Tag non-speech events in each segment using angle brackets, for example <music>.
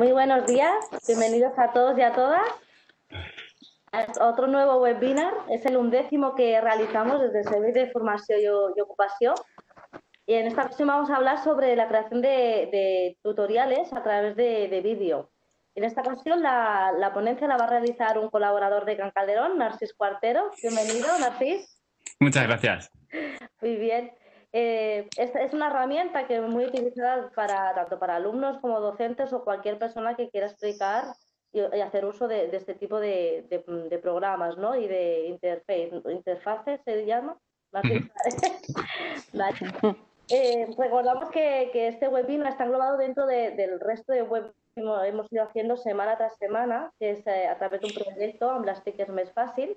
Muy buenos días, bienvenidos a todos y a todas. otro nuevo webinar, es el undécimo que realizamos desde el Servicio de Formación y Ocupación. Y en esta ocasión vamos a hablar sobre la creación de, tutoriales a través de, vídeo. En esta ocasión la, ponencia la va a realizar un colaborador de Can Calderón, Narcis Cuartero. Bienvenido, Narcis. Muchas gracias. Muy bien. Eh, es, una herramienta que es muy utilizada para, tanto para alumnos como docentes o cualquier persona que quiera explicar y, hacer uso de, este tipo de, programas ¿no? y de interface, interfaces se llama. <laughs> <laughs> Eh, recordamos que, que, este webinar está englobado dentro del resto de web que hemos ido haciendo semana tras semana, que es eh, a través de un proyecto, Amblastic es más fácil,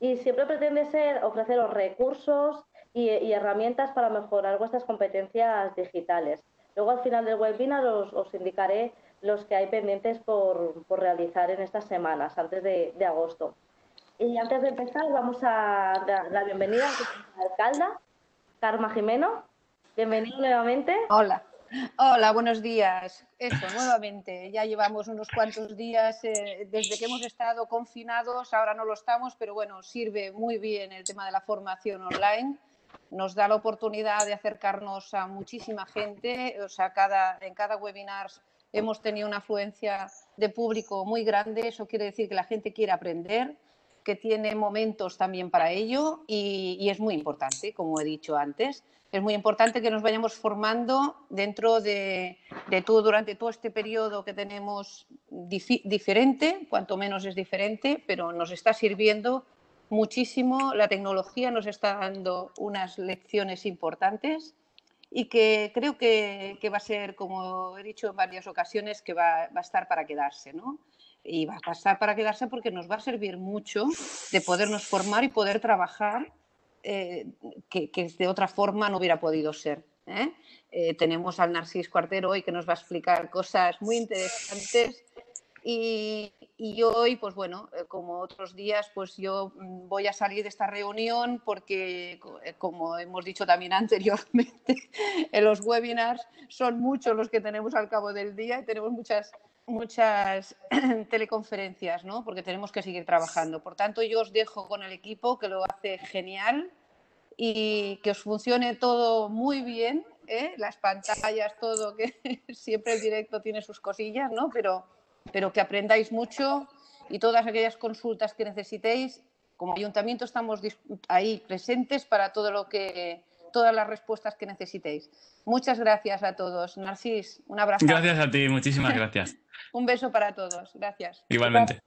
y siempre pretende ser ofrecer los recursos, y, herramientas para mejorar vuestras competencias digitales. Luego al final del webinar os, indicaré los que hay pendientes por, por, realizar en estas semanas, antes de, agosto. Y antes de empezar, vamos a dar la bienvenida a la alcalda, Carma Jimeno. Bienvenido nuevamente. Hola. Hola, buenos días. Eso, nuevamente. Ya llevamos unos cuantos días eh, desde que hemos estado confinados, ahora no lo estamos, pero bueno, sirve muy bien el tema de la formación online nos da la oportunidad de acercarnos a muchísima gente, o sea, cada, en cada webinar hemos tenido una afluencia de público muy grande, eso quiere decir que la gente quiere aprender, que tiene momentos también para ello y, es muy importante, como he dicho antes, es muy importante que nos vayamos formando dentro de, todo, durante todo este periodo que tenemos diferente, cuanto menos es diferente, pero nos está sirviendo muchísimo, la tecnología nos está dando unas lecciones importantes y que creo que, va a ser, como he dicho en varias ocasiones, que va, a estar para quedarse, ¿no? Y va a estar para quedarse porque nos va a servir mucho de podernos formar y poder trabajar eh, que, que, de otra forma no hubiera podido ser. ¿eh? Eh, tenemos al Narcís Cuartero hoy que nos va a explicar cosas muy interesantes y, y hoy, pues bueno, eh, como otros días, pues yo mm, voy a salir de esta reunión porque, eh, como hemos dicho también <laughs> anteriormente, en los webinars son muchos los que tenemos al cabo del día y tenemos muchas muchas <clears throat> teleconferencias, ¿no? Porque tenemos que seguir trabajando. Por tanto, yo os dejo con el equipo que lo hace genial y que os funcione todo muy bien, ¿eh? las pantallas, todo, que <laughs> siempre el directo tiene sus cosillas, ¿no? Pero pero que aprendáis mucho y todas aquellas consultas que necesitéis, como ayuntamiento estamos ahí presentes para todo lo que todas las respuestas que necesitéis. Muchas gracias a todos. Narcis, un abrazo. Gracias a ti, muchísimas <laughs> gracias. un beso para todos. Gracias. Igualmente.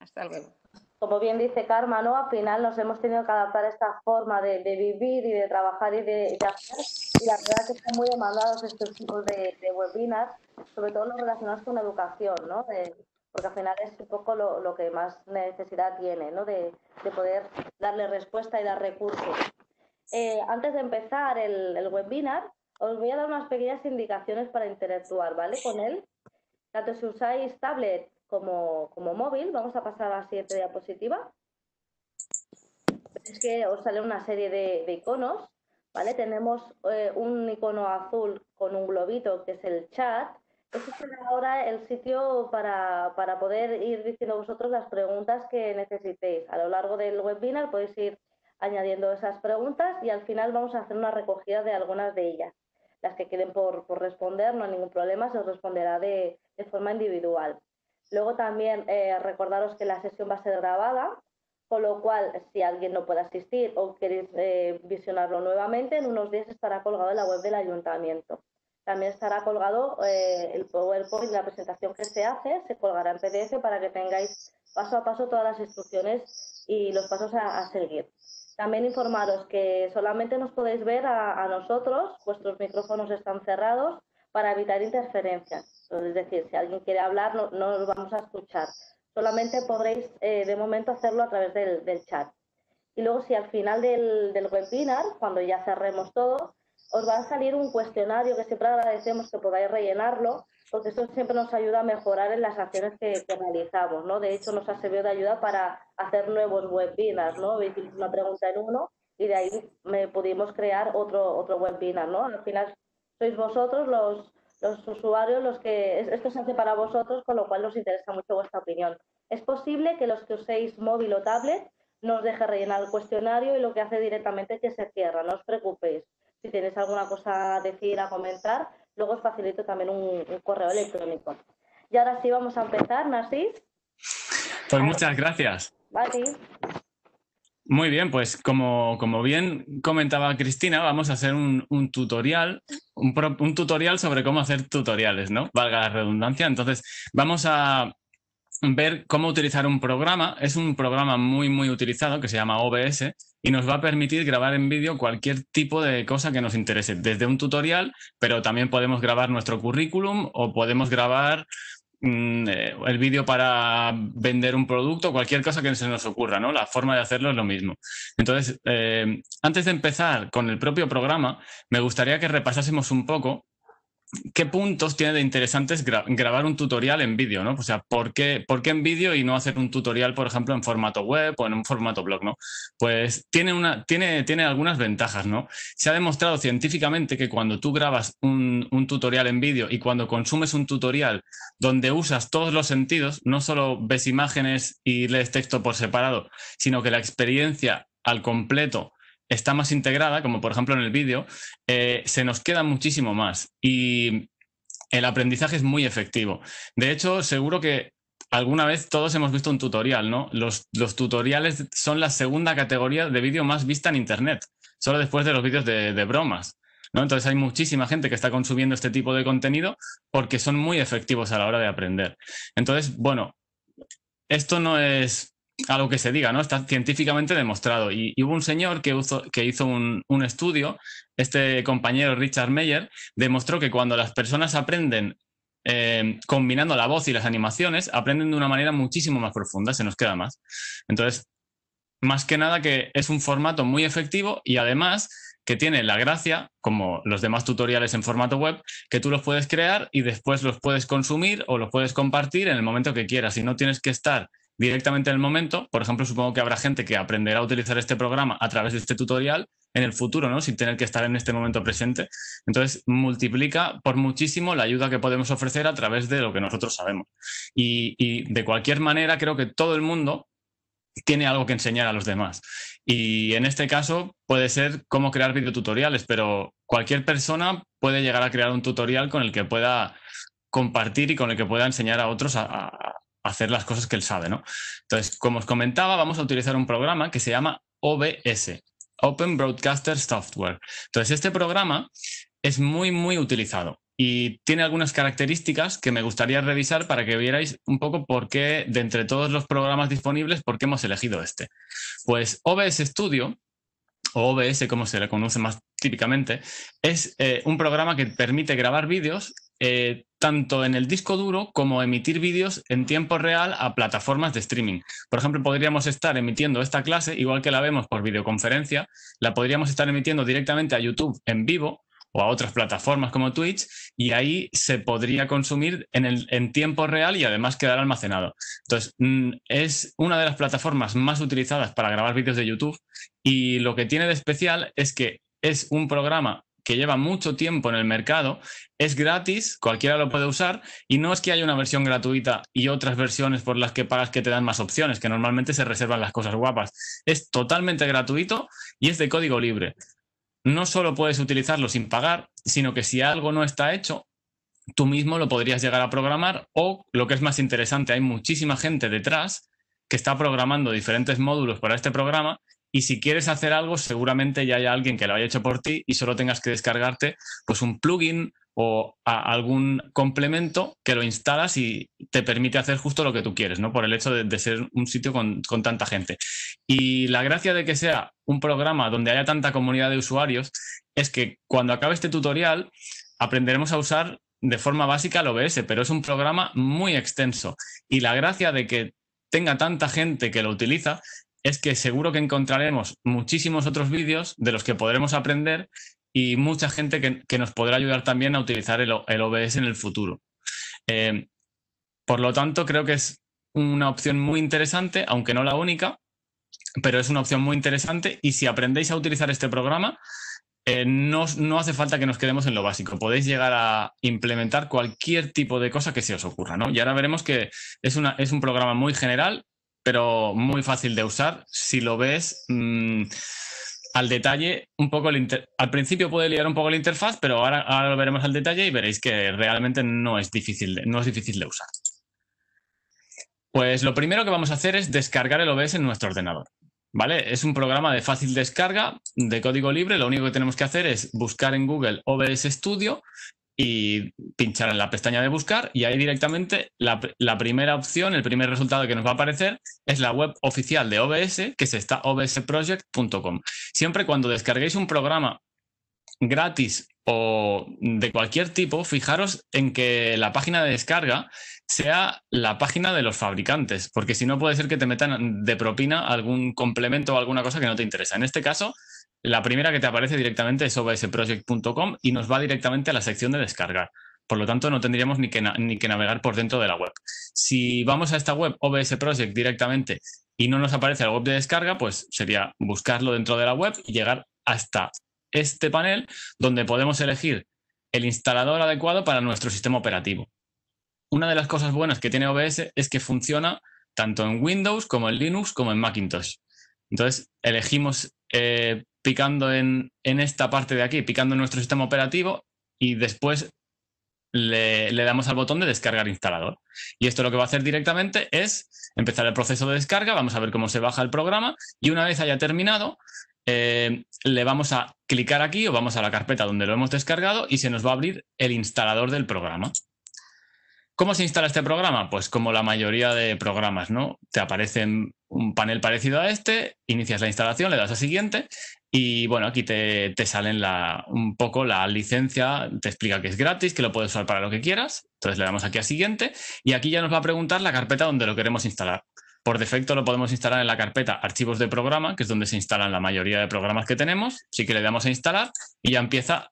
Hasta luego como bien dice Karma, ¿no? Al final nos hemos tenido que adaptar a esta forma de, vivir y de trabajar y de, hacer. Y la verdad es que están muy demandados estos tipos de, webinars, sobre todo los relacionados con educación, ¿no? Eh, porque al final es un poco lo, que más necesidad tiene, ¿no? De, poder darle respuesta y dar recursos. Eh, antes de empezar el, el webinar, os voy a dar unas pequeñas indicaciones para interactuar, ¿vale? Con él. Tanto si usáis tablet como, móvil. Vamos a pasar a la siguiente diapositiva. Es que os sale una serie de, iconos, ¿vale? Tenemos eh, un icono azul con un globito que es el chat. Ese es ahora el sitio para, poder ir diciendo vosotros las preguntas que necesitéis. A lo largo del webinar podéis ir añadiendo esas preguntas y al final vamos a hacer una recogida de algunas de ellas. Las que queden por, responder, no hay ningún problema, se os responderá de, de forma individual. Luego también eh, recordaros que la sesión va a ser grabada, con lo cual si alguien no puede asistir o queréis eh, visionarlo nuevamente, en unos días estará colgado en la web del ayuntamiento. También estará colgado eh, el PowerPoint, la presentación que se hace, se colgará en PDF para que tengáis paso a paso todas las instrucciones y los pasos a, seguir. También informaros que solamente nos podéis ver a nosotros, vuestros micrófonos están cerrados para evitar interferencias. Es decir, si alguien quiere hablar, no, no vamos a escuchar. Solamente podréis eh, de momento hacerlo a través del, chat. Y luego, si al final del, del webinar, cuando ya cerremos todo, os va a salir un cuestionario que siempre agradecemos que podáis rellenarlo, porque esto siempre nos ayuda a mejorar en las acciones que, que, realizamos, ¿no? De hecho, nos ha servido de ayuda para hacer nuevos webinars, ¿no? Hicimos una pregunta en uno y de ahí me pudimos crear otro, otro webinar, ¿no? Al final sois vosotros los, los usuarios, los que esto se hace para vosotros, con lo cual nos interesa mucho vuestra opinión. Es posible que los que uséis móvil o tablet nos deje rellenar el cuestionario y lo que hace directamente es que se cierra, no os preocupéis. Si tenéis alguna cosa a decir, a comentar, luego os facilito también un, correo electrónico. Y ahora sí vamos a empezar, Narcis. Pues muchas gracias. Muy bien, pues como, como, bien comentaba Cristina, vamos a hacer un, un tutorial, un, un, tutorial sobre cómo hacer tutoriales, ¿no? Valga la redundancia. Entonces, vamos a ver cómo utilizar un programa. Es un programa muy, muy utilizado que se llama OBS y nos va a permitir grabar en vídeo cualquier tipo de cosa que nos interese, desde un tutorial, pero también podemos grabar nuestro currículum o podemos grabar Mm, eh, el vídeo para vender un producto, cualquier cosa que se nos ocurra, ¿no? La forma de hacerlo es lo mismo. Entonces, eh, antes de empezar con el propio programa, me gustaría que repasásemos un poco ¿qué puntos tiene de interesantes grabar un tutorial en vídeo? ¿no? O sea, ¿por qué, ¿por qué en vídeo y no hacer un tutorial, por ejemplo, en formato web o en un formato blog? ¿no? Pues tiene, una, tiene, tiene algunas ventajas. ¿no? Se ha demostrado científicamente que cuando tú grabas un, un tutorial en vídeo y cuando consumes un tutorial donde usas todos los sentidos, no solo ves imágenes y lees texto por separado, sino que la experiencia al completo está más integrada, como por ejemplo en el vídeo, eh, se nos queda muchísimo más y el aprendizaje es muy efectivo. De hecho, seguro que alguna vez todos hemos visto un tutorial, ¿no? Los, tutoriales son la segunda categoría de vídeo más vista en Internet, solo después de los vídeos de, de bromas. ¿no? Entonces hay muchísima gente que está consumiendo este tipo de contenido porque son muy efectivos a la hora de aprender. Entonces, bueno, esto no es algo que se diga, ¿no? Está científicamente demostrado. Y, hubo un señor que, hizo un, estudio, este compañero Richard Meyer, demostró que cuando las personas aprenden eh, combinando la voz y las animaciones, aprenden de una manera muchísimo más profunda, se nos queda más. Entonces, más que nada que es un formato muy efectivo y además que tiene la gracia, como los demás tutoriales en formato web, que tú los puedes crear y después los puedes consumir o los puedes compartir en el momento que quieras y no tienes que estar directamente en el momento. Por ejemplo, supongo que habrá gente que aprenderá a utilizar este programa a través de este tutorial en el futuro, ¿no? Sin tener que estar en este momento presente. Entonces, multiplica por muchísimo la ayuda que podemos ofrecer a través de lo que nosotros sabemos. Y, de cualquier manera, creo que todo el mundo tiene algo que enseñar a los demás. Y en este caso puede ser cómo crear videotutoriales, pero cualquier persona puede llegar a crear un tutorial con el que pueda compartir y con el que pueda enseñar a otros a, hacer las cosas que él sabe, ¿no? Entonces, como os comentaba, vamos a utilizar un programa que se llama OBS, Open Broadcaster Software. Entonces, este programa es muy, muy utilizado y tiene algunas características que me gustaría revisar para que vierais un poco por qué, de entre todos los programas disponibles, por qué hemos elegido este. Pues OBS Studio, o OBS como se le conoce más típicamente, es eh, un programa que permite grabar vídeos eh, tanto en el disco duro como emitir vídeos en tiempo real a plataformas de streaming. Por ejemplo, podríamos estar emitiendo esta clase, igual que la vemos por videoconferencia, la podríamos estar emitiendo directamente a YouTube en vivo o a otras plataformas como Twitch, y ahí se podría consumir en, el, en tiempo real y además quedar almacenado. Entonces, mm, es una de las plataformas más utilizadas para grabar vídeos de YouTube y lo que tiene de especial es que es un programa que lleva mucho tiempo en el mercado, es gratis, cualquiera lo puede usar, y no es que haya una versión gratuita y otras versiones por las que pagas que te dan más opciones, que normalmente se reservan las cosas guapas. Es totalmente gratuito y es de código libre. No solo puedes utilizarlo sin pagar, sino que si algo no está hecho, tú mismo lo podrías llegar a programar o, lo que es más interesante, hay muchísima gente detrás que está programando diferentes módulos para este programa y si quieres hacer algo, seguramente ya haya alguien que lo haya hecho por ti y solo tengas que descargarte pues un plugin o algún complemento que lo instalas y te permite hacer justo lo que tú quieres, ¿no? Por el hecho de, ser un sitio con, con, tanta gente. Y la gracia de que sea un programa donde haya tanta comunidad de usuarios es que cuando acabe este tutorial aprenderemos a usar de forma básica el OBS, pero es un programa muy extenso. Y la gracia de que tenga tanta gente que lo utiliza es que seguro que encontraremos muchísimos otros vídeos de los que podremos aprender y mucha gente que, nos podrá ayudar también a utilizar el, OBS en el futuro. Eh, por lo tanto, creo que es una opción muy interesante, aunque no la única, pero es una opción muy interesante y si aprendéis a utilizar este programa, eh, no, hace falta que nos quedemos en lo básico. Podéis llegar a implementar cualquier tipo de cosa que se os ocurra, ¿no? Y ahora veremos que es, una, es un programa muy general pero muy fácil de usar. Si lo ves mm, al detalle, un poco al principio puede liar un poco la interfaz, pero ahora, ahora, lo veremos al detalle y veréis que realmente no es, difícil de, no es difícil de usar. Pues lo primero que vamos a hacer es descargar el OBS en nuestro ordenador. ¿Vale? Es un programa de fácil descarga, de código libre. Lo único que tenemos que hacer es buscar en Google OBS Studio y pinchar en la pestaña de buscar y ahí directamente la, primera opción, el primer resultado que nos va a aparecer es la web oficial de OBS, que es esta obsproject.com. Siempre cuando descarguéis un programa gratis o de cualquier tipo, fijaros en que la página de descarga sea la página de los fabricantes, porque si no puede ser que te metan de propina algún complemento o alguna cosa que no te interesa. En este caso, la primera que te aparece directamente es obsproject.com y nos va directamente a la sección de descargar. Por lo tanto, no tendríamos ni que, ni que navegar por dentro de la web. Si vamos a esta web OBS Project directamente y no nos aparece la web de descarga, pues sería buscarlo dentro de la web y llegar hasta este panel donde podemos elegir el instalador adecuado para nuestro sistema operativo. Una de las cosas buenas que tiene OBS es que funciona tanto en Windows como en Linux como en Macintosh. Entonces, elegimos eh, picando en, esta parte de aquí, picando en nuestro sistema operativo y después le, damos al botón de descargar instalador. Y esto lo que va a hacer directamente es empezar el proceso de descarga, vamos a ver cómo se baja el programa y una vez haya terminado, eh, le vamos a clicar aquí o vamos a la carpeta donde lo hemos descargado y se nos va a abrir el instalador del programa. ¿Cómo se instala este programa? Pues como la mayoría de programas, ¿no? Te aparece un panel parecido a este, inicias la instalación, le das a siguiente y bueno, aquí te, te salen la, un poco la licencia, te explica que es gratis, que lo puedes usar para lo que quieras. Entonces le damos aquí a siguiente y aquí ya nos va a preguntar la carpeta donde lo queremos instalar. Por defecto lo podemos instalar en la carpeta archivos de programa, que es donde se instalan la mayoría de programas que tenemos. Así que le damos a instalar y ya empieza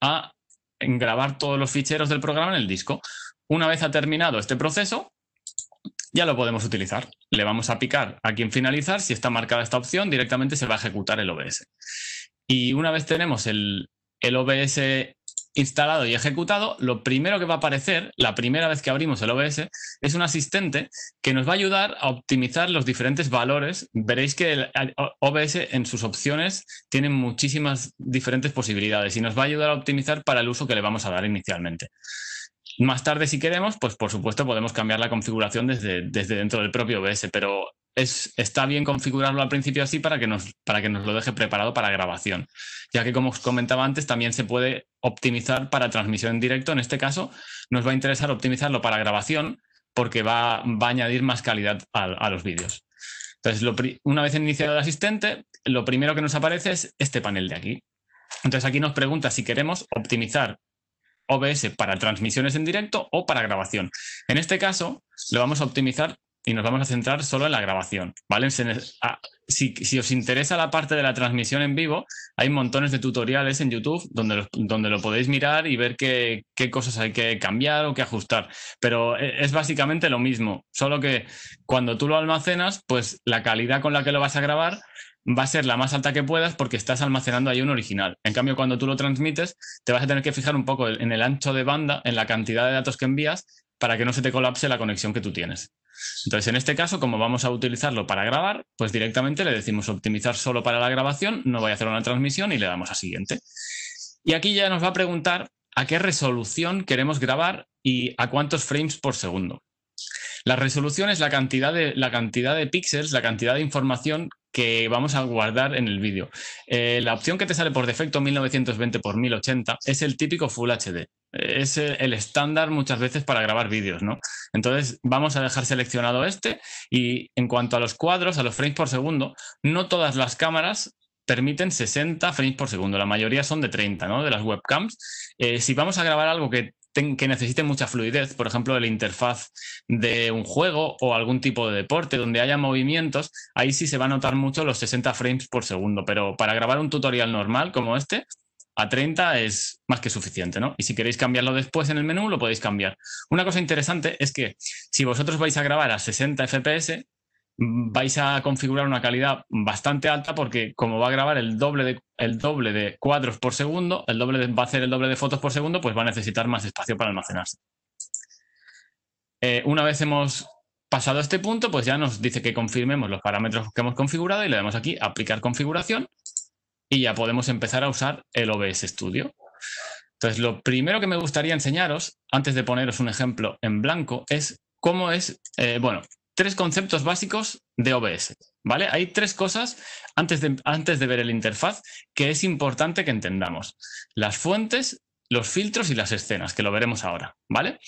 a grabar todos los ficheros del programa en el disco. Una vez ha terminado este proceso, ya lo podemos utilizar. Le vamos a picar aquí en finalizar. Si está marcada esta opción, directamente se va a ejecutar el OBS. Y una vez tenemos el, el OBS instalado y ejecutado, lo primero que va a aparecer, la primera vez que abrimos el OBS, es un asistente que nos va a ayudar a optimizar los diferentes valores. Veréis que el OBS en sus opciones tiene muchísimas diferentes posibilidades y nos va a ayudar a optimizar para el uso que le vamos a dar inicialmente. Más tarde, si queremos, pues por supuesto podemos cambiar la configuración desde, desde dentro del propio OBS, pero es, está bien configurarlo al principio así para que, nos, para que nos lo deje preparado para grabación, ya que como os comentaba antes, también se puede optimizar para transmisión en directo. En este caso, nos va a interesar optimizarlo para grabación porque va, va a añadir más calidad a, los vídeos. Entonces, una vez iniciado el asistente, lo primero que nos aparece es este panel de aquí. Entonces, aquí nos pregunta si queremos optimizar OBS para transmisiones en directo o para grabación. En este caso, lo vamos a optimizar y nos vamos a centrar solo en la grabación, Si, os interesa la parte de la transmisión en vivo, hay montones de tutoriales en YouTube donde lo, donde lo podéis mirar y ver qué, qué, cosas hay que cambiar o que ajustar. Pero e, es básicamente lo mismo, solo que cuando tú lo almacenas, pues la calidad con la que lo vas a grabar va a ser la más alta que puedas porque estás almacenando ahí un original. En cambio, cuando tú lo transmites, te vas a tener que fijar un poco en el ancho de banda, en la cantidad de datos que envías, para que no se te colapse la conexión que tú tienes. Entonces, en este caso, como vamos a utilizarlo para grabar, pues directamente le decimos optimizar solo para la grabación, no voy a hacer una transmisión y le damos a siguiente. Y aquí ya nos va a preguntar a qué resolución queremos grabar y a cuántos frames por segundo. La resolución es la cantidad de, la cantidad de píxeles, la cantidad de información que vamos a guardar en el vídeo. Eh, la opción que te sale por defecto 1920x1080 es el típico Full HD. Es el estándar muchas veces para grabar vídeos, ¿no? Entonces vamos a dejar seleccionado este y en cuanto a los cuadros, a los frames por segundo, no todas las cámaras permiten 60 frames por segundo, la mayoría son de 30, ¿no? De las webcams. Eh, si vamos a grabar algo que que necesiten mucha fluidez, por ejemplo, de la interfaz de un juego o algún tipo de deporte donde haya movimientos, ahí sí se va a notar mucho los 60 frames por segundo, pero para grabar un tutorial normal como este, a 30 es más que suficiente, ¿no? Y si queréis cambiarlo después en el menú, lo podéis cambiar. Una cosa interesante es que si vosotros vais a grabar a 60 FPS, vais a configurar una calidad bastante alta porque como va a grabar el doble de el doble de cuadros por segundo, el doble de, va a ser el doble de fotos por segundo, pues va a necesitar más espacio para almacenarse. Eh, una vez hemos pasado este punto, pues ya nos dice que confirmemos los parámetros que hemos configurado y le damos aquí aplicar configuración y ya podemos empezar a usar el OBS Studio. Entonces, lo primero que me gustaría enseñaros, antes de poneros un ejemplo en blanco, es cómo es, eh, bueno, tres conceptos básicos de OBS. ¿vale? Hay tres cosas antes de, antes de ver el interfaz que es importante que entendamos. Las fuentes, los filtros y las escenas, que lo veremos ahora. ¿vale?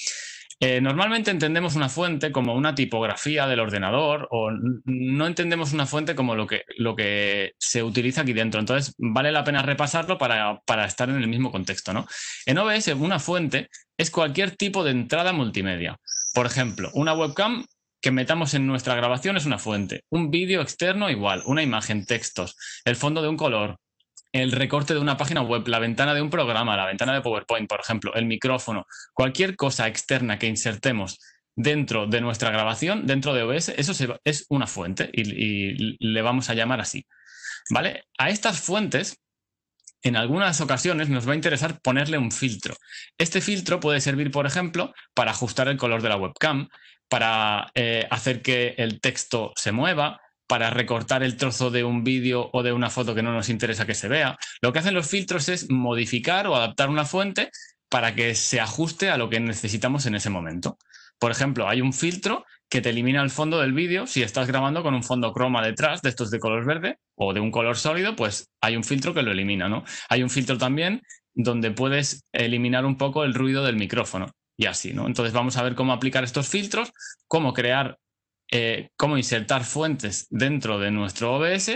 Eh, normalmente entendemos una fuente como una tipografía del ordenador o no entendemos una fuente como lo que, lo que se utiliza aquí dentro. Entonces, vale la pena repasarlo para, para estar en el mismo contexto. ¿no? En OBS, una fuente es cualquier tipo de entrada multimedia. Por ejemplo, una webcam que metamos en nuestra grabación es una fuente, un vídeo externo igual, una imagen, textos, el fondo de un color, el recorte de una página web, la ventana de un programa, la ventana de PowerPoint, por ejemplo, el micrófono, cualquier cosa externa que insertemos dentro de nuestra grabación, dentro de OBS, eso es una fuente y, y, le vamos a llamar así. ¿Vale? A estas fuentes, en algunas ocasiones nos va a interesar ponerle un filtro. Este filtro puede servir, por ejemplo, para ajustar el color de la webcam, para eh, hacer que el texto se mueva, para recortar el trozo de un vídeo o de una foto que no nos interesa que se vea. Lo que hacen los filtros es modificar o adaptar una fuente para que se ajuste a lo que necesitamos en ese momento. Por ejemplo, hay un filtro que te elimina el fondo del vídeo. Si estás grabando con un fondo croma detrás, de estos de color verde o de un color sólido, pues hay un filtro que lo elimina, ¿no? Hay un filtro también donde puedes eliminar un poco el ruido del micrófono y así, ¿no? Entonces vamos a ver cómo aplicar estos filtros, cómo crear, eh, cómo insertar fuentes dentro de nuestro OBS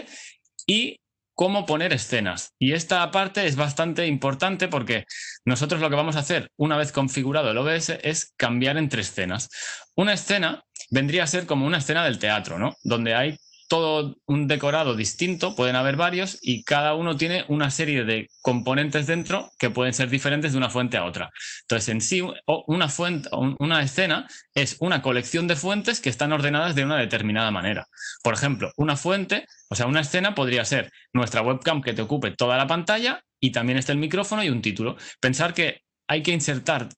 y cómo poner escenas. Y esta parte es bastante importante porque nosotros lo que vamos a hacer una vez configurado el OBS es cambiar entre escenas. Una escena vendría a ser como una escena del teatro, ¿no? Donde hay todo un decorado distinto, pueden haber varios, y cada uno tiene una serie de componentes dentro que pueden ser diferentes de una fuente a otra. Entonces, en sí, una, fuente, una escena es una colección de fuentes que están ordenadas de una determinada manera. Por ejemplo, una fuente, o sea, una escena podría ser nuestra webcam que te ocupe toda la pantalla y también está el micrófono y un título. Pensar que hay que insertar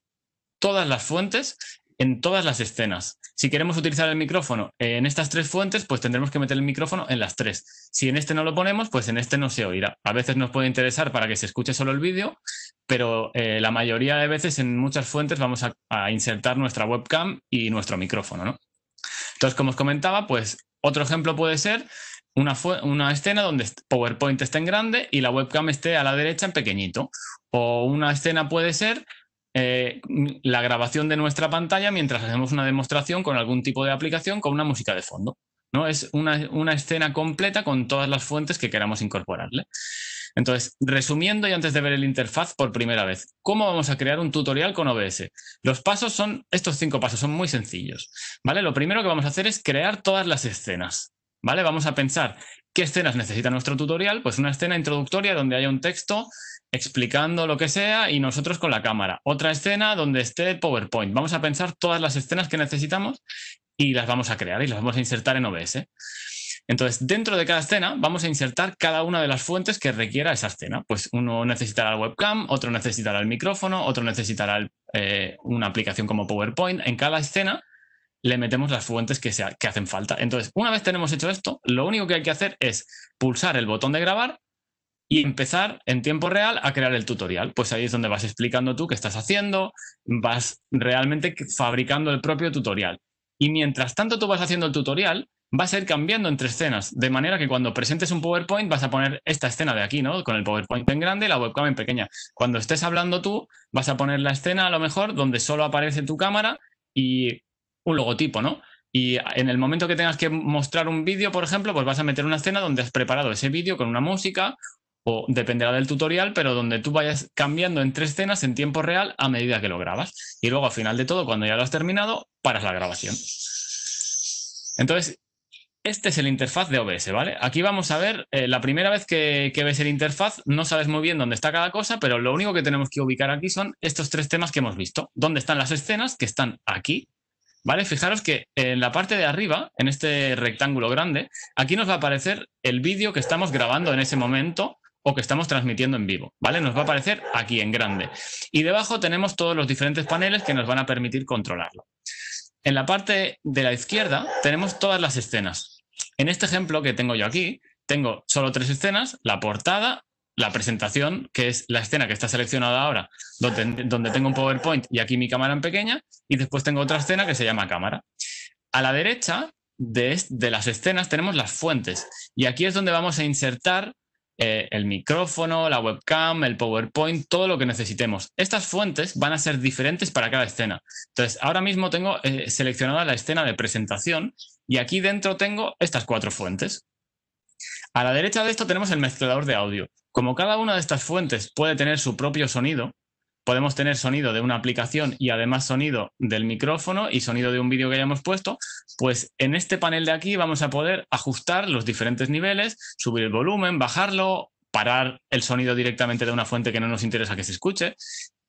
todas las fuentes en todas las escenas. Si queremos utilizar el micrófono eh, en estas tres fuentes, pues tendremos que meter el micrófono en las tres. Si en este no lo ponemos, pues en este no se oirá. A veces nos puede interesar para que se escuche solo el vídeo, pero eh, la mayoría de veces en muchas fuentes vamos a, insertar nuestra webcam y nuestro micrófono, ¿no? Entonces, como os comentaba, pues otro ejemplo puede ser una, una, escena donde PowerPoint esté en grande y la webcam esté a la derecha en pequeñito. O una escena puede ser eh, la grabación de nuestra pantalla mientras hacemos una demostración con algún tipo de aplicación con una música de fondo. ¿no? Es una, escena completa con todas las fuentes que queramos incorporarle. Entonces, resumiendo y antes de ver el interfaz por primera vez, ¿cómo vamos a crear un tutorial con OBS? Los pasos son, estos cinco pasos son muy sencillos. ¿vale? Lo primero que vamos a hacer es crear todas las escenas. ¿vale? Vamos a pensar qué escenas necesita nuestro tutorial. Pues una escena introductoria donde haya un texto explicando lo que sea y nosotros con la cámara. Otra escena donde esté PowerPoint. Vamos a pensar todas las escenas que necesitamos y las vamos a crear y las vamos a insertar en OBS. Entonces, dentro de cada escena vamos a insertar cada una de las fuentes que requiera esa escena. Pues uno necesitará el webcam, otro necesitará el micrófono, otro necesitará eh, una aplicación como PowerPoint. En cada escena le metemos las fuentes que, que hacen falta. Entonces, una vez tenemos hecho esto, lo único que hay que hacer es pulsar el botón de grabar y empezar en tiempo real a crear el tutorial. Pues ahí es donde vas explicando tú qué estás haciendo, vas realmente fabricando el propio tutorial. Y mientras tanto tú vas haciendo el tutorial, vas a ir cambiando entre escenas, de manera que cuando presentes un PowerPoint vas a poner esta escena de aquí, ¿no? Con el PowerPoint en grande y la webcam en pequeña. Cuando estés hablando tú, vas a poner la escena a lo mejor donde solo aparece tu cámara y un logotipo, ¿no? Y en el momento que tengas que mostrar un vídeo, por ejemplo, pues vas a meter una escena donde has preparado ese vídeo con una música o dependerá del tutorial, pero donde tú vayas cambiando entre escenas en tiempo real a medida que lo grabas. Y luego al final de todo, cuando ya lo has terminado, paras la grabación. Entonces, este es el interfaz de OBS, ¿vale? Aquí vamos a ver, eh, la primera vez que, que, ves el interfaz no sabes muy bien dónde está cada cosa, pero lo único que tenemos que ubicar aquí son estos tres temas que hemos visto. ¿Dónde están las escenas? Que están aquí, ¿vale? Fijaros que en la parte de arriba, en este rectángulo grande, aquí nos va a aparecer el vídeo que estamos grabando en ese momento o que estamos transmitiendo en vivo, ¿vale? Nos va a aparecer aquí en grande. Y debajo tenemos todos los diferentes paneles que nos van a permitir controlarlo. En la parte de la izquierda tenemos todas las escenas. En este ejemplo que tengo yo aquí, tengo solo tres escenas, la portada, la presentación, que es la escena que está seleccionada ahora, donde, tengo un PowerPoint y aquí mi cámara en pequeña, y después tengo otra escena que se llama cámara. A la derecha de las escenas tenemos las fuentes, y aquí es donde vamos a insertar eh, el micrófono, la webcam, el PowerPoint, todo lo que necesitemos. Estas fuentes van a ser diferentes para cada escena. Entonces, ahora mismo tengo eh, seleccionada la escena de presentación y aquí dentro tengo estas cuatro fuentes. A la derecha de esto tenemos el mezclador de audio. Como cada una de estas fuentes puede tener su propio sonido, podemos tener sonido de una aplicación y además sonido del micrófono y sonido de un vídeo que hayamos puesto, pues en este panel de aquí vamos a poder ajustar los diferentes niveles, subir el volumen, bajarlo, parar el sonido directamente de una fuente que no nos interesa que se escuche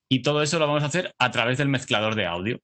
y todo eso lo vamos a hacer a través del mezclador de audio.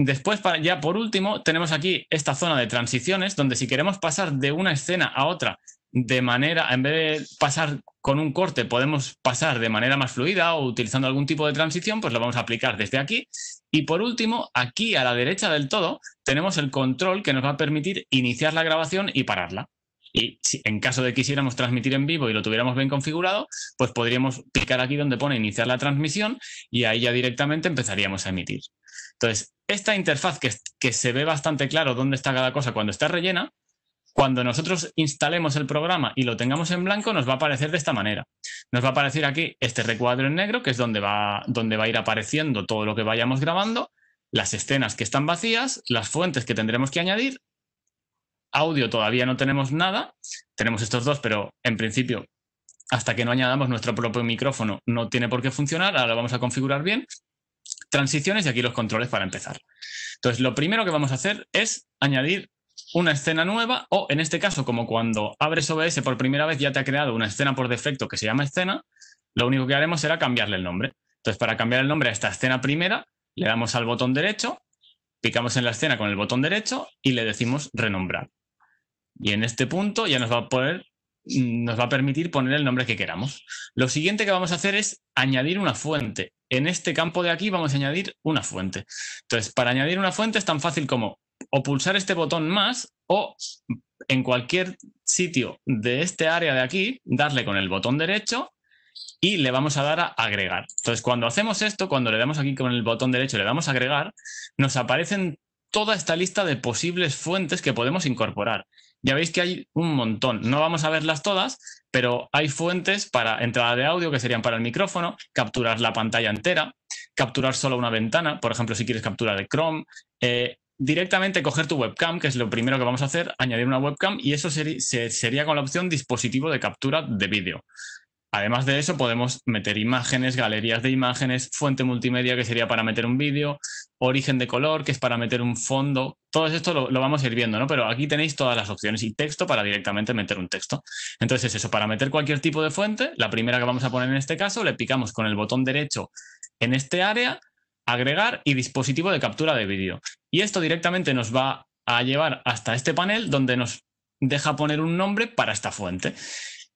Después, ya por último, tenemos aquí esta zona de transiciones donde si queremos pasar de una escena a otra de manera, en vez de pasar con un corte, podemos pasar de manera más fluida o utilizando algún tipo de transición, pues lo vamos a aplicar desde aquí. Y por último, aquí a la derecha del todo, tenemos el control que nos va a permitir iniciar la grabación y pararla. Y si, en caso de que quisiéramos transmitir en vivo y lo tuviéramos bien configurado, pues podríamos picar aquí donde pone iniciar la transmisión y ahí ya directamente empezaríamos a emitir. Entonces, esta interfaz que, que se ve bastante claro dónde está cada cosa cuando está rellena, cuando nosotros instalemos el programa y lo tengamos en blanco, nos va a aparecer de esta manera. Nos va a aparecer aquí este recuadro en negro, que es donde va, donde va a ir apareciendo todo lo que vayamos grabando, las escenas que están vacías, las fuentes que tendremos que añadir. Audio todavía no tenemos nada, tenemos estos dos, pero en principio hasta que no añadamos nuestro propio micrófono no tiene por qué funcionar, ahora lo vamos a configurar bien. Transiciones y aquí los controles para empezar. Entonces, lo primero que vamos a hacer es añadir una escena nueva o, en este caso, como cuando abres OBS por primera vez ya te ha creado una escena por defecto que se llama escena, lo único que haremos será cambiarle el nombre. Entonces, para cambiar el nombre a esta escena primera, le damos al botón derecho, picamos en la escena con el botón derecho y le decimos renombrar. Y en este punto ya nos va a poder nos va a permitir poner el nombre que queramos. Lo siguiente que vamos a hacer es añadir una fuente. En este campo de aquí vamos a añadir una fuente. Entonces, para añadir una fuente es tan fácil como o pulsar este botón más o en cualquier sitio de este área de aquí, darle con el botón derecho y le vamos a dar a agregar. Entonces, cuando hacemos esto, cuando le damos aquí con el botón derecho, le damos a agregar, nos aparecen toda esta lista de posibles fuentes que podemos incorporar. Ya veis que hay un montón. No vamos a verlas todas, pero hay fuentes para entrada de audio que serían para el micrófono, capturar la pantalla entera, capturar solo una ventana, por ejemplo, si quieres capturar de Chrome, eh, directamente coger tu webcam, que es lo primero que vamos a hacer, añadir una webcam y eso sería con la opción dispositivo de captura de vídeo. Además de eso, podemos meter imágenes, galerías de imágenes, fuente multimedia, que sería para meter un vídeo, origen de color, que es para meter un fondo. Todo esto lo, lo, vamos a ir viendo, ¿no? Pero aquí tenéis todas las opciones y texto para directamente meter un texto. Entonces, eso, para meter cualquier tipo de fuente, la primera que vamos a poner en este caso, le picamos con el botón derecho en este área agregar y dispositivo de captura de vídeo. Y esto directamente nos va a llevar hasta este panel donde nos deja poner un nombre para esta fuente.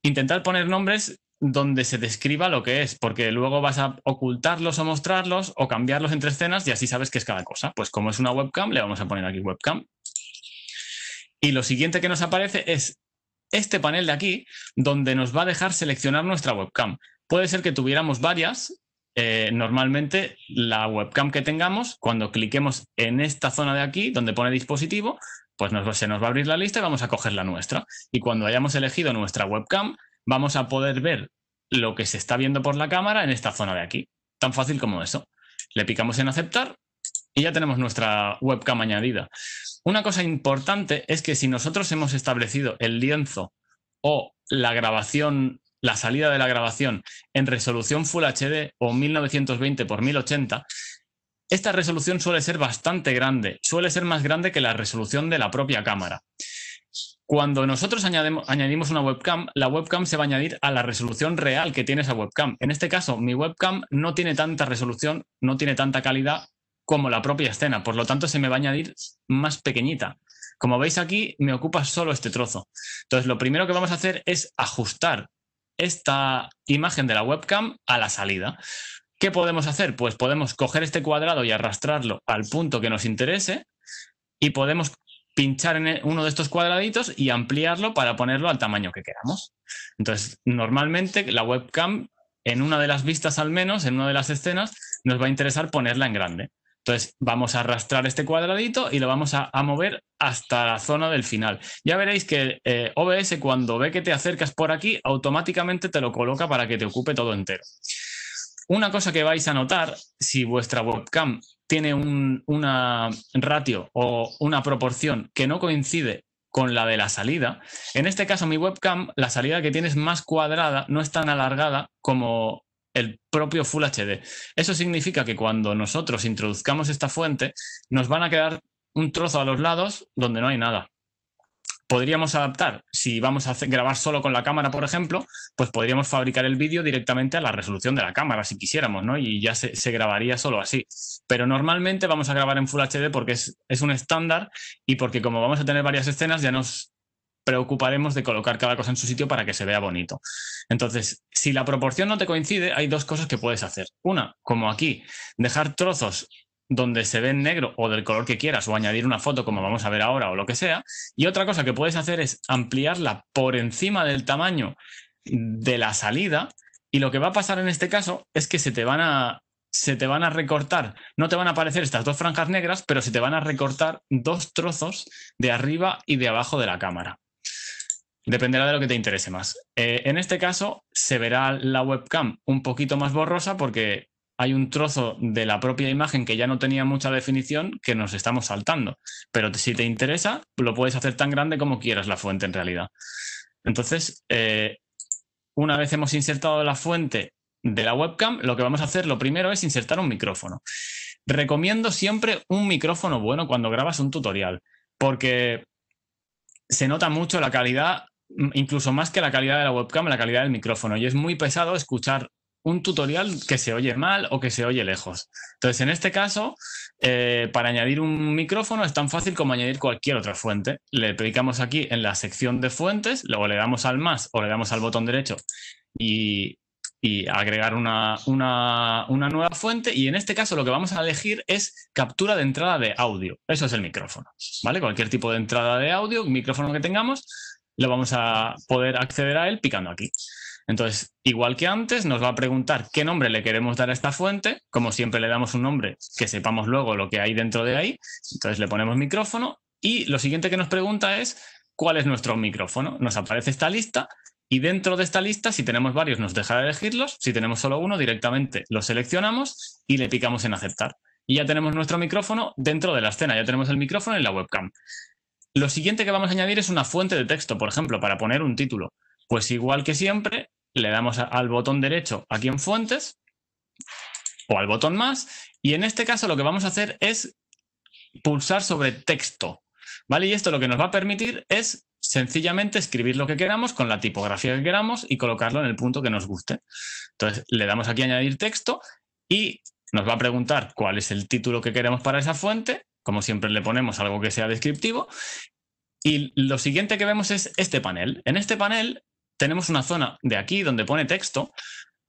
Intentar poner nombres donde se describa lo que es, porque luego vas a ocultarlos o mostrarlos o cambiarlos entre escenas y así sabes qué es cada cosa. Pues como es una webcam, le vamos a poner aquí webcam. Y lo siguiente que nos aparece es este panel de aquí, donde nos va a dejar seleccionar nuestra webcam. Puede ser que tuviéramos varias eh, normalmente la webcam que tengamos, cuando cliquemos en esta zona de aquí, donde pone dispositivo, pues nos, se nos va a abrir la lista y vamos a coger la nuestra. Y cuando hayamos elegido nuestra webcam, vamos a poder ver lo que se está viendo por la cámara en esta zona de aquí. Tan fácil como eso. Le picamos en aceptar y ya tenemos nuestra webcam añadida. Una cosa importante es que si nosotros hemos establecido el lienzo o la grabación la salida de la grabación en resolución Full HD o 1920 x 1080, esta resolución suele ser bastante grande, suele ser más grande que la resolución de la propia cámara. Cuando nosotros añadimos una webcam, la webcam se va a añadir a la resolución real que tiene esa webcam. En este caso, mi webcam no tiene tanta resolución, no tiene tanta calidad como la propia escena, por lo tanto se me va a añadir más pequeñita. Como veis aquí, me ocupa solo este trozo. Entonces, lo primero que vamos a hacer es ajustar esta imagen de la webcam a la salida. ¿Qué podemos hacer? Pues podemos coger este cuadrado y arrastrarlo al punto que nos interese y podemos pinchar en e-, uno de estos cuadraditos y ampliarlo para ponerlo al tamaño que queramos. Entonces, normalmente la webcam, en una de las vistas al menos, en una de las escenas, nos va a interesar ponerla en grande. Entonces vamos a arrastrar este cuadradito y lo vamos a, mover hasta la zona del final. Ya veréis que eh, OBS cuando ve que te acercas por aquí, automáticamente te lo coloca para que te ocupe todo entero. Una cosa que vais a notar, si vuestra webcam tiene un, una ratio o una proporción que no coincide con la de la salida. En este caso, mi webcam, la salida que tienes más cuadrada, no es tan alargada como el propio Full HD. Eso significa que cuando nosotros introduzcamos esta fuente, nos van a quedar un trozo a los lados donde no hay nada. Podríamos adaptar, si vamos a grabar solo con la cámara, por ejemplo, pues podríamos fabricar el vídeo directamente a la resolución de la cámara, si quisiéramos, ¿no? Y ya se, grabaría solo así. Pero normalmente vamos a grabar en Full HD porque es un estándar y porque como vamos a tener varias escenas, ya nos preocuparemos de colocar cada cosa en su sitio para que se vea bonito. Entonces, si la proporción no te coincide, hay dos cosas que puedes hacer. Una, como aquí, dejar trozos donde se ve negro o del color que quieras o añadir una foto como vamos a ver ahora o lo que sea. Y otra cosa que puedes hacer es ampliarla por encima del tamaño de la salida y lo que va a pasar en este caso es que se te van a se te van a recortar, no te van a aparecer estas dos franjas negras, pero se te van a recortar dos trozos de arriba y de abajo de la cámara. Dependerá de lo que te interese más. Eh, en este caso, se verá la webcam un poquito más borrosa porque hay un trozo de la propia imagen que ya no tenía mucha definición que nos estamos saltando. Pero si te interesa, lo puedes hacer tan grande como quieras la fuente en realidad. Entonces, eh, una vez hemos insertado la fuente de la webcam, lo que vamos a hacer lo primero es insertar un micrófono. Recomiendo siempre un micrófono bueno cuando grabas un tutorial, porque se nota mucho la calidad incluso más que la calidad de la webcam, la calidad del micrófono. Y es muy pesado escuchar un tutorial que se oye mal o que se oye lejos. Entonces, en este caso, eh, para añadir un micrófono es tan fácil como añadir cualquier otra fuente. Le picamos aquí en la sección de fuentes, luego le damos al más o le damos al botón derecho y, agregar una, una nueva fuente. Y en este caso lo que vamos a elegir es captura de entrada de audio. Eso es el micrófono, ¿vale? Cualquier tipo de entrada de audio, micrófono que tengamos, lo vamos a poder acceder a él picando aquí. Entonces, igual que antes, nos va a preguntar qué nombre le queremos dar a esta fuente. Como siempre le damos un nombre que sepamos luego lo que hay dentro de ahí. Entonces le ponemos micrófono y lo siguiente que nos pregunta es cuál es nuestro micrófono. Nos aparece esta lista y dentro de esta lista, si tenemos varios, nos deja elegirlos. Si tenemos solo uno, directamente lo seleccionamos y le picamos en aceptar. Y ya tenemos nuestro micrófono dentro de la escena. Ya tenemos el micrófono y la webcam. Lo siguiente que vamos a añadir es una fuente de texto, por ejemplo, para poner un título. Pues igual que siempre, le damos al botón derecho aquí en fuentes o al botón más y en este caso lo que vamos a hacer es pulsar sobre texto. ¿Vale? Y esto lo que nos va a permitir es sencillamente escribir lo que queramos con la tipografía que queramos y colocarlo en el punto que nos guste. Entonces le damos aquí añadir texto y nos va a preguntar cuál es el título que queremos para esa fuente como siempre le ponemos algo que sea descriptivo. Y lo siguiente que vemos es este panel. En este panel tenemos una zona de aquí donde pone texto,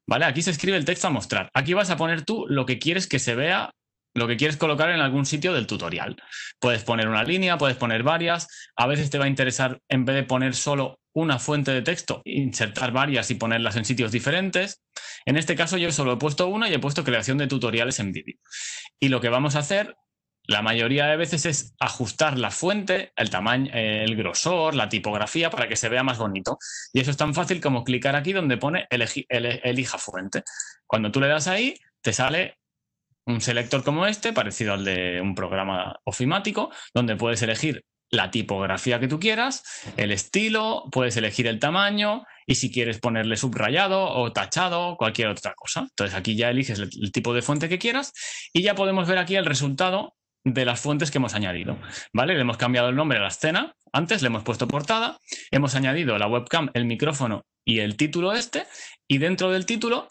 ¿vale? Aquí se escribe el texto a mostrar. Aquí vas a poner tú lo que quieres que se vea, lo que quieres colocar en algún sitio del tutorial. Puedes poner una línea, puedes poner varias. A veces te va a interesar, en vez de poner solo una fuente de texto, insertar varias y ponerlas en sitios diferentes. En este caso yo solo he puesto una y he puesto creación de tutoriales en vídeo. Y lo que vamos a hacer la mayoría de veces es ajustar la fuente, el tamaño, el grosor, la tipografía para que se vea más bonito. Y eso es tan fácil como clicar aquí donde pone elija fuente. Cuando tú le das ahí, te sale un selector como este, parecido al de un programa ofimático, donde puedes elegir la tipografía que tú quieras, el estilo, puedes elegir el tamaño y si quieres ponerle subrayado o tachado, cualquier otra cosa. Entonces aquí ya eliges el tipo de fuente que quieras y ya podemos ver aquí el resultado de las fuentes que hemos añadido. ¿vale? Le hemos cambiado el nombre a la escena, antes le hemos puesto portada, hemos añadido la webcam, el micrófono y el título este, y dentro del título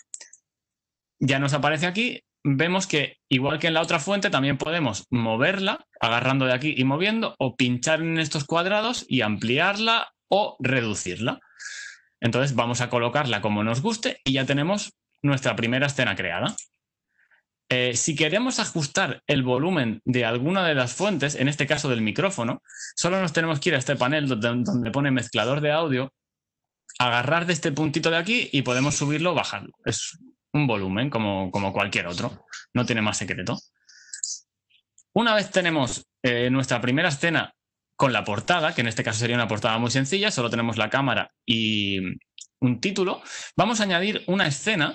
ya nos aparece aquí, vemos que igual que en la otra fuente también podemos moverla, agarrando de aquí y moviendo, o pinchar en estos cuadrados y ampliarla o reducirla. Entonces vamos a colocarla como nos guste y ya tenemos nuestra primera escena creada. Eh, si queremos ajustar el volumen de alguna de las fuentes, en este caso del micrófono, solo nos tenemos que ir a este panel donde, pone mezclador de audio, agarrar de este puntito de aquí y podemos subirlo o bajarlo. Es un volumen como, como cualquier otro, no tiene más secreto. Una vez tenemos eh, nuestra primera escena con la portada, que en este caso sería una portada muy sencilla, solo tenemos la cámara y un título, vamos a añadir una escena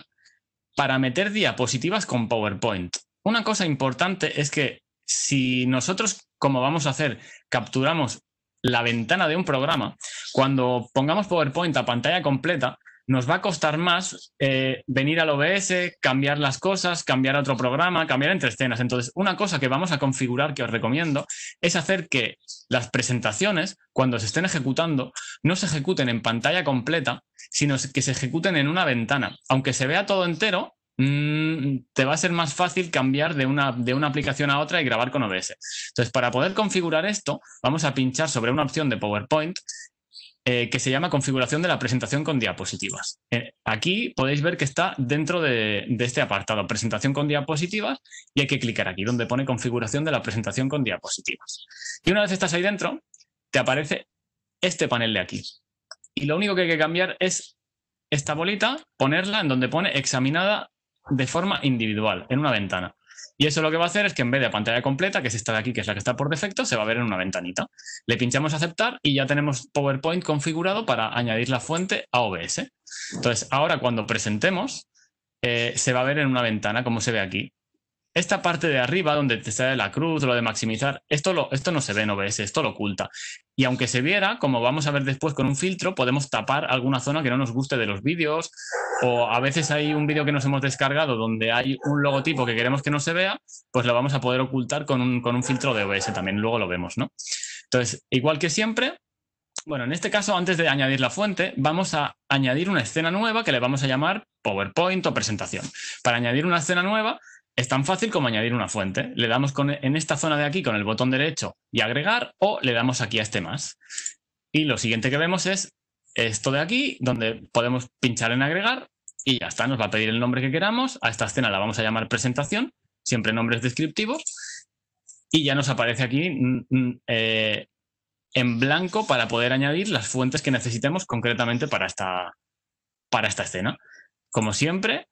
para meter diapositivas con PowerPoint. Una cosa importante es que si nosotros, como vamos a hacer, capturamos la ventana de un programa, cuando pongamos PowerPoint a pantalla completa, nos va a costar más eh, venir al OBS, cambiar las cosas, cambiar a otro programa, cambiar entre escenas. Entonces, una cosa que vamos a configurar que os recomiendo es hacer que las presentaciones, cuando se estén ejecutando, no se ejecuten en pantalla completa, sino que se ejecuten en una ventana. Aunque se vea todo entero, mm, te va a ser más fácil cambiar de una, de una aplicación a otra y grabar con OBS. Entonces, para poder configurar esto, vamos a pinchar sobre una opción de PowerPoint eh, que se llama configuración de la presentación con diapositivas. Eh, aquí podéis ver que está dentro de, este apartado, presentación con diapositivas, y hay que clicar aquí, donde pone configuración de la presentación con diapositivas. Y una vez estás ahí dentro, te aparece este panel de aquí y lo único que hay que cambiar es esta bolita, ponerla en donde pone examinada de forma individual, en una ventana. Y eso lo que va a hacer es que en vez de pantalla completa, que es esta de aquí, que es la que está por defecto, se va a ver en una ventanita. Le pinchamos aceptar y ya tenemos PowerPoint configurado para añadir la fuente a OBS. Entonces, ahora cuando presentemos, eh, se va a ver en una ventana, como se ve aquí esta parte de arriba donde te sale la cruz, lo de maximizar, esto, lo, esto no se ve en OBS, esto lo oculta. Y aunque se viera, como vamos a ver después con un filtro, podemos tapar alguna zona que no nos guste de los vídeos o a veces hay un vídeo que nos hemos descargado donde hay un logotipo que queremos que no se vea, pues lo vamos a poder ocultar con un, con un filtro de OBS también, luego lo vemos, ¿no? Entonces, igual que siempre, bueno, en este caso, antes de añadir la fuente, vamos a añadir una escena nueva que le vamos a llamar PowerPoint o presentación. Para añadir una escena nueva, es tan fácil como añadir una fuente. Le damos en esta zona de aquí con el botón derecho y agregar o le damos aquí a este más. Y lo siguiente que vemos es esto de aquí, donde podemos pinchar en agregar y ya está, nos va a pedir el nombre que queramos. A esta escena la vamos a llamar presentación, siempre nombres descriptivos. Y ya nos aparece aquí mm, mm, eh, en blanco para poder añadir las fuentes que necesitemos concretamente para esta, para esta escena. Como siempre,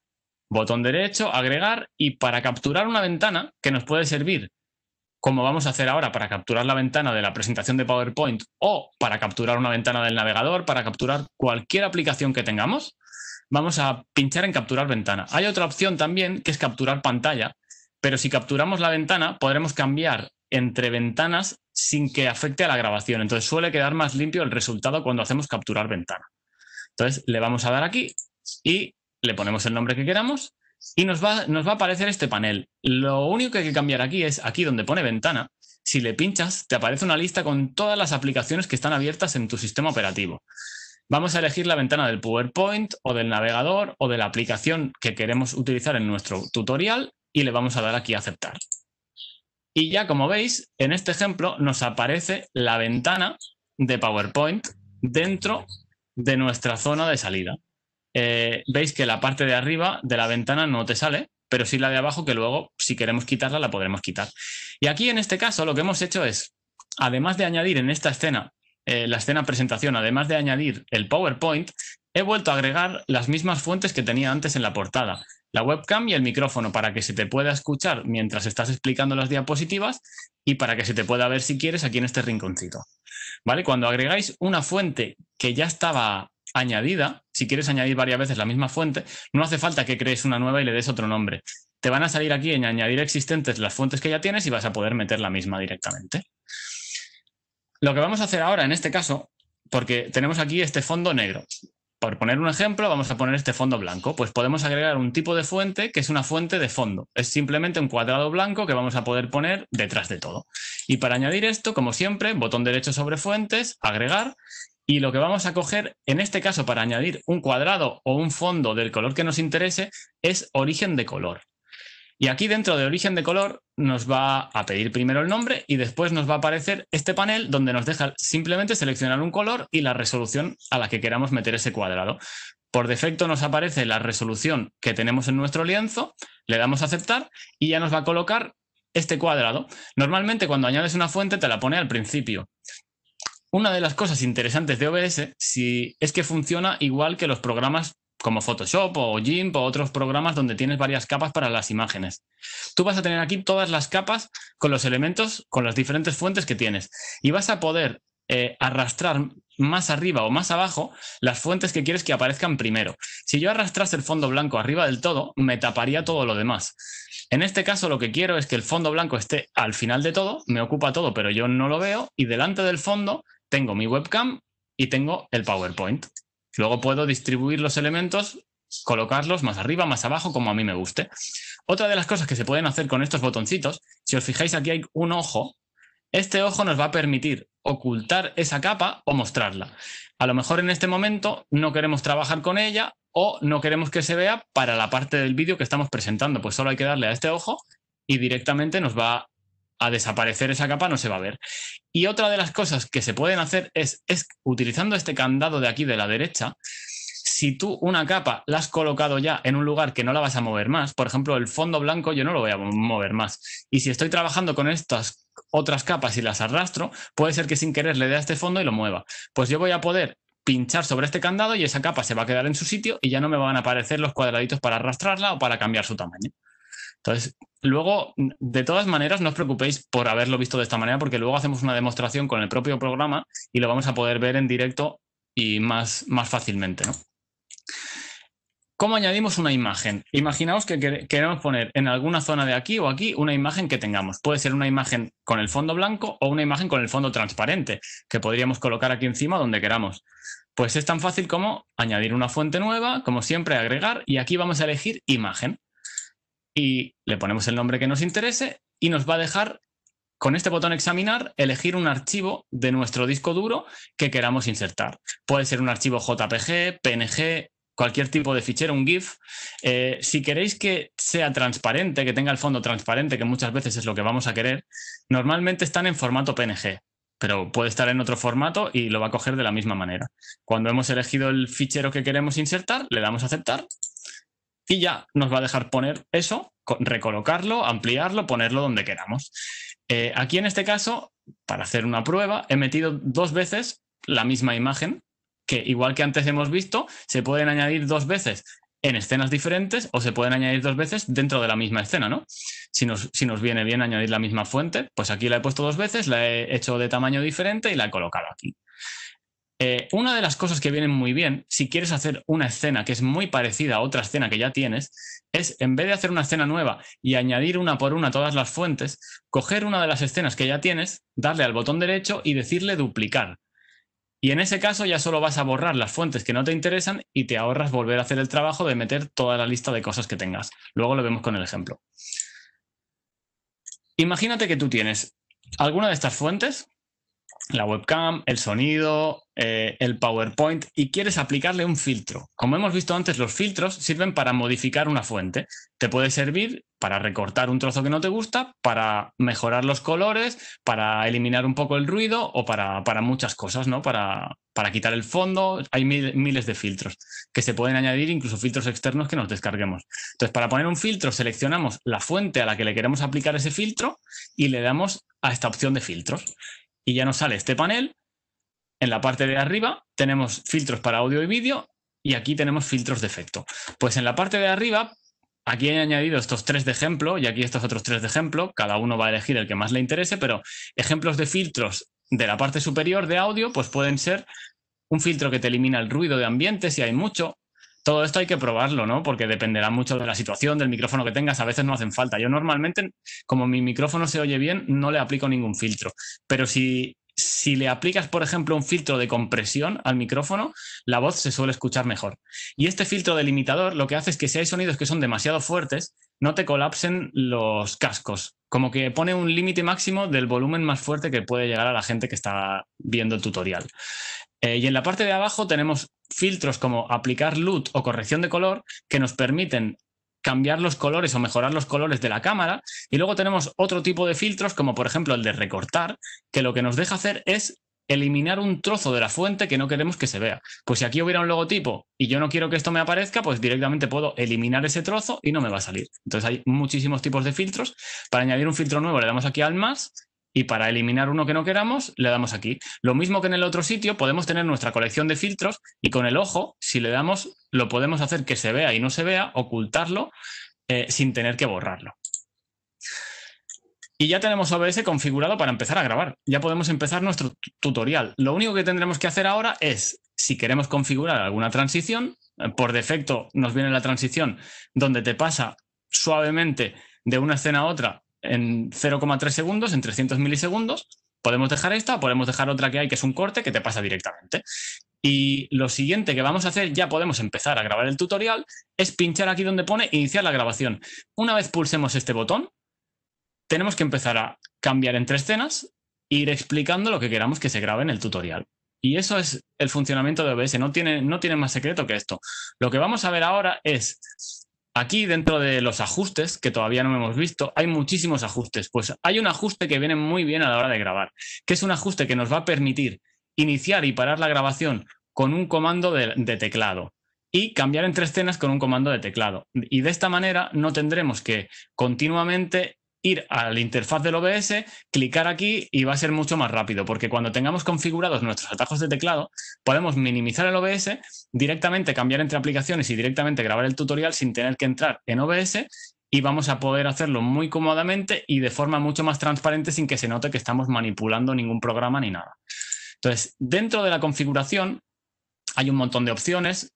botón derecho, agregar y para capturar una ventana que nos puede servir, como vamos a hacer ahora, para capturar la ventana de la presentación de PowerPoint o para capturar una ventana del navegador, para capturar cualquier aplicación que tengamos, vamos a pinchar en capturar ventana. Hay otra opción también que es capturar pantalla, pero si capturamos la ventana podremos cambiar entre ventanas sin que afecte a la grabación. Entonces suele quedar más limpio el resultado cuando hacemos capturar ventana. Entonces le vamos a dar aquí y le ponemos el nombre que queramos y nos va, nos va a aparecer este panel. Lo único que hay que cambiar aquí es aquí donde pone ventana. Si le pinchas, te aparece una lista con todas las aplicaciones que están abiertas en tu sistema operativo. Vamos a elegir la ventana del PowerPoint o del navegador o de la aplicación que queremos utilizar en nuestro tutorial y le vamos a dar aquí a aceptar. Y ya como veis, en este ejemplo nos aparece la ventana de PowerPoint dentro de nuestra zona de salida. Eh, veis que la parte de arriba de la ventana no te sale, pero sí la de abajo que luego, si queremos quitarla, la podremos quitar. Y aquí, en este caso, lo que hemos hecho es, además de añadir en esta escena, eh, la escena presentación, además de añadir el PowerPoint, he vuelto a agregar las mismas fuentes que tenía antes en la portada la webcam y el micrófono para que se te pueda escuchar mientras estás explicando las diapositivas y para que se te pueda ver si quieres aquí en este rinconcito. ¿Vale? Cuando agregáis una fuente que ya estaba añadida, si quieres añadir varias veces la misma fuente, no hace falta que crees una nueva y le des otro nombre. Te van a salir aquí en añadir existentes las fuentes que ya tienes y vas a poder meter la misma directamente. Lo que vamos a hacer ahora en este caso, porque tenemos aquí este fondo negro. Por poner un ejemplo, vamos a poner este fondo blanco. Pues podemos agregar un tipo de fuente que es una fuente de fondo. Es simplemente un cuadrado blanco que vamos a poder poner detrás de todo. Y para añadir esto, como siempre, botón derecho sobre fuentes, agregar, y lo que vamos a coger, en este caso, para añadir un cuadrado o un fondo del color que nos interese, es origen de color. Y aquí dentro de origen de color nos va a pedir primero el nombre y después nos va a aparecer este panel donde nos deja simplemente seleccionar un color y la resolución a la que queramos meter ese cuadrado. Por defecto nos aparece la resolución que tenemos en nuestro lienzo, le damos a aceptar y ya nos va a colocar este cuadrado. Normalmente cuando añades una fuente te la pone al principio. Una de las cosas interesantes de OBS si, es que funciona igual que los programas como Photoshop o GIMP o otros programas donde tienes varias capas para las imágenes. Tú vas a tener aquí todas las capas con los elementos, con las diferentes fuentes que tienes y vas a poder eh, arrastrar más arriba o más abajo las fuentes que quieres que aparezcan primero. Si yo arrastrase el fondo blanco arriba del todo, me taparía todo lo demás. En este caso lo que quiero es que el fondo blanco esté al final de todo, me ocupa todo, pero yo no lo veo, y delante del fondo tengo mi webcam y tengo el PowerPoint. Luego puedo distribuir los elementos, colocarlos más arriba, más abajo, como a mí me guste. Otra de las cosas que se pueden hacer con estos botoncitos, si os fijáis aquí hay un ojo, este ojo nos va a permitir ocultar esa capa o mostrarla. A lo mejor en este momento no queremos trabajar con ella o no queremos que se vea para la parte del vídeo que estamos presentando, pues solo hay que darle a este ojo y directamente nos va a desaparecer esa capa no se va a ver. Y otra de las cosas que se pueden hacer es, es utilizando este candado de aquí de la derecha, si tú una capa la has colocado ya en un lugar que no la vas a mover más, por ejemplo, el fondo blanco yo no lo voy a mover más. Y si estoy trabajando con estas otras capas y las arrastro, puede ser que sin querer le dé a este fondo y lo mueva. Pues yo voy a poder pinchar sobre este candado y esa capa se va a quedar en su sitio y ya no me van a aparecer los cuadraditos para arrastrarla o para cambiar su tamaño. Entonces, luego, de todas maneras, no os preocupéis por haberlo visto de esta manera, porque luego hacemos una demostración con el propio programa y lo vamos a poder ver en directo y más, más fácilmente. ¿no? ¿Cómo añadimos una imagen? Imaginaos que queremos poner en alguna zona de aquí o aquí una imagen que tengamos. Puede ser una imagen con el fondo blanco o una imagen con el fondo transparente, que podríamos colocar aquí encima donde queramos. Pues es tan fácil como añadir una fuente nueva, como siempre agregar, y aquí vamos a elegir imagen y le ponemos el nombre que nos interese y nos va a dejar con este botón examinar, elegir un archivo de nuestro disco duro que queramos insertar. Puede ser un archivo JPG, PNG, cualquier tipo de fichero, un GIF. Eh, si queréis que sea transparente, que tenga el fondo transparente, que muchas veces es lo que vamos a querer, normalmente están en formato PNG, pero puede estar en otro formato y lo va a coger de la misma manera. Cuando hemos elegido el fichero que queremos insertar, le damos a aceptar y ya nos va a dejar poner eso, recolocarlo, ampliarlo, ponerlo donde queramos. Eh, aquí en este caso, para hacer una prueba, he metido dos veces la misma imagen, que igual que antes hemos visto, se pueden añadir dos veces en escenas diferentes o se pueden añadir dos veces dentro de la misma escena, ¿no? Si si nos viene bien añadir la misma fuente, pues aquí la he puesto dos veces, la he hecho de tamaño diferente y la he colocado aquí. Eh, una de las cosas que vienen muy bien, si quieres hacer una escena que es muy parecida a otra escena que ya tienes, es en vez de hacer una escena nueva y añadir una por una todas las fuentes, coger una de las escenas que ya tienes, darle al botón derecho y decirle duplicar. Y en ese caso ya solo vas a borrar las fuentes que no te interesan y te ahorras volver a hacer el trabajo de meter toda la lista de cosas que tengas. Luego lo vemos con el ejemplo. Imagínate que tú tienes alguna de estas fuentes la webcam, el sonido, eh, el PowerPoint y quieres aplicarle un filtro. Como hemos visto antes, los filtros sirven para modificar una fuente. Te puede servir para recortar un trozo que no te gusta, para mejorar los colores, para eliminar un poco el ruido o para, muchas cosas, ¿no? Para, quitar el fondo. Hay miles de filtros que se pueden añadir, incluso filtros externos que nos descarguemos. Entonces, para poner un filtro, seleccionamos la fuente a la que le queremos aplicar ese filtro y le damos a esta opción de filtros y ya nos sale este panel. En la parte de arriba tenemos filtros para audio y vídeo y aquí tenemos filtros de efecto. Pues en la parte de arriba, aquí he añadido estos tres de ejemplo y aquí estos otros tres de ejemplo. Cada uno va a elegir el que más le interese, pero ejemplos de filtros de la parte superior de audio pues pueden ser un filtro que te elimina el ruido de ambiente si hay mucho, todo esto hay que probarlo, ¿no? Porque dependerá mucho de la situación, del micrófono que tengas. A veces no hacen falta. Yo normalmente, como mi micrófono se oye bien, no le aplico ningún filtro. Pero si, le aplicas, por ejemplo, un filtro de compresión al micrófono, la voz se suele escuchar mejor. Y este filtro delimitador lo que hace es que si hay sonidos que son demasiado fuertes, no te colapsen los cascos. Como que pone un límite máximo del volumen más fuerte que puede llegar a la gente que está viendo el tutorial. Eh, y en la parte de abajo tenemos filtros como aplicar LUT o corrección de color que nos permiten cambiar los colores o mejorar los colores de la cámara. Y luego tenemos otro tipo de filtros, como por ejemplo el de recortar, que lo que nos deja hacer es eliminar un trozo de la fuente que no queremos que se vea. Pues si aquí hubiera un logotipo y yo no quiero que esto me aparezca, pues directamente puedo eliminar ese trozo y no me va a salir. Entonces hay muchísimos tipos de filtros. Para añadir un filtro nuevo le damos aquí al más y para eliminar uno que no queramos, le damos aquí. Lo mismo que en el otro sitio, podemos tener nuestra colección de filtros y con el ojo, si le damos, lo podemos hacer que se vea y no se vea, ocultarlo eh, sin tener que borrarlo. Y ya tenemos OBS configurado para empezar a grabar. Ya podemos empezar nuestro tutorial. Lo único que tendremos que hacer ahora es, si queremos configurar alguna transición, eh, por defecto nos viene la transición donde te pasa suavemente de una escena a otra en 0,3 segundos, en 300 milisegundos. Podemos dejar esta, podemos dejar otra que hay, que es un corte, que te pasa directamente. Y lo siguiente que vamos a hacer, ya podemos empezar a grabar el tutorial, es pinchar aquí donde pone iniciar la grabación. Una vez pulsemos este botón, tenemos que empezar a cambiar entre escenas e ir explicando lo que queramos que se grabe en el tutorial. Y eso es el funcionamiento de OBS, no tiene, no tiene más secreto que esto. Lo que vamos a ver ahora es Aquí, dentro de los ajustes, que todavía no hemos visto, hay muchísimos ajustes. Pues hay un ajuste que viene muy bien a la hora de grabar, que es un ajuste que nos va a permitir iniciar y parar la grabación con un comando de, teclado y cambiar entre escenas con un comando de teclado. Y de esta manera no tendremos que continuamente ir a la interfaz del OBS, clicar aquí y va a ser mucho más rápido, porque cuando tengamos configurados nuestros atajos de teclado, podemos minimizar el OBS, directamente cambiar entre aplicaciones y directamente grabar el tutorial sin tener que entrar en OBS y vamos a poder hacerlo muy cómodamente y de forma mucho más transparente sin que se note que estamos manipulando ningún programa ni nada. Entonces, dentro de la configuración hay un montón de opciones,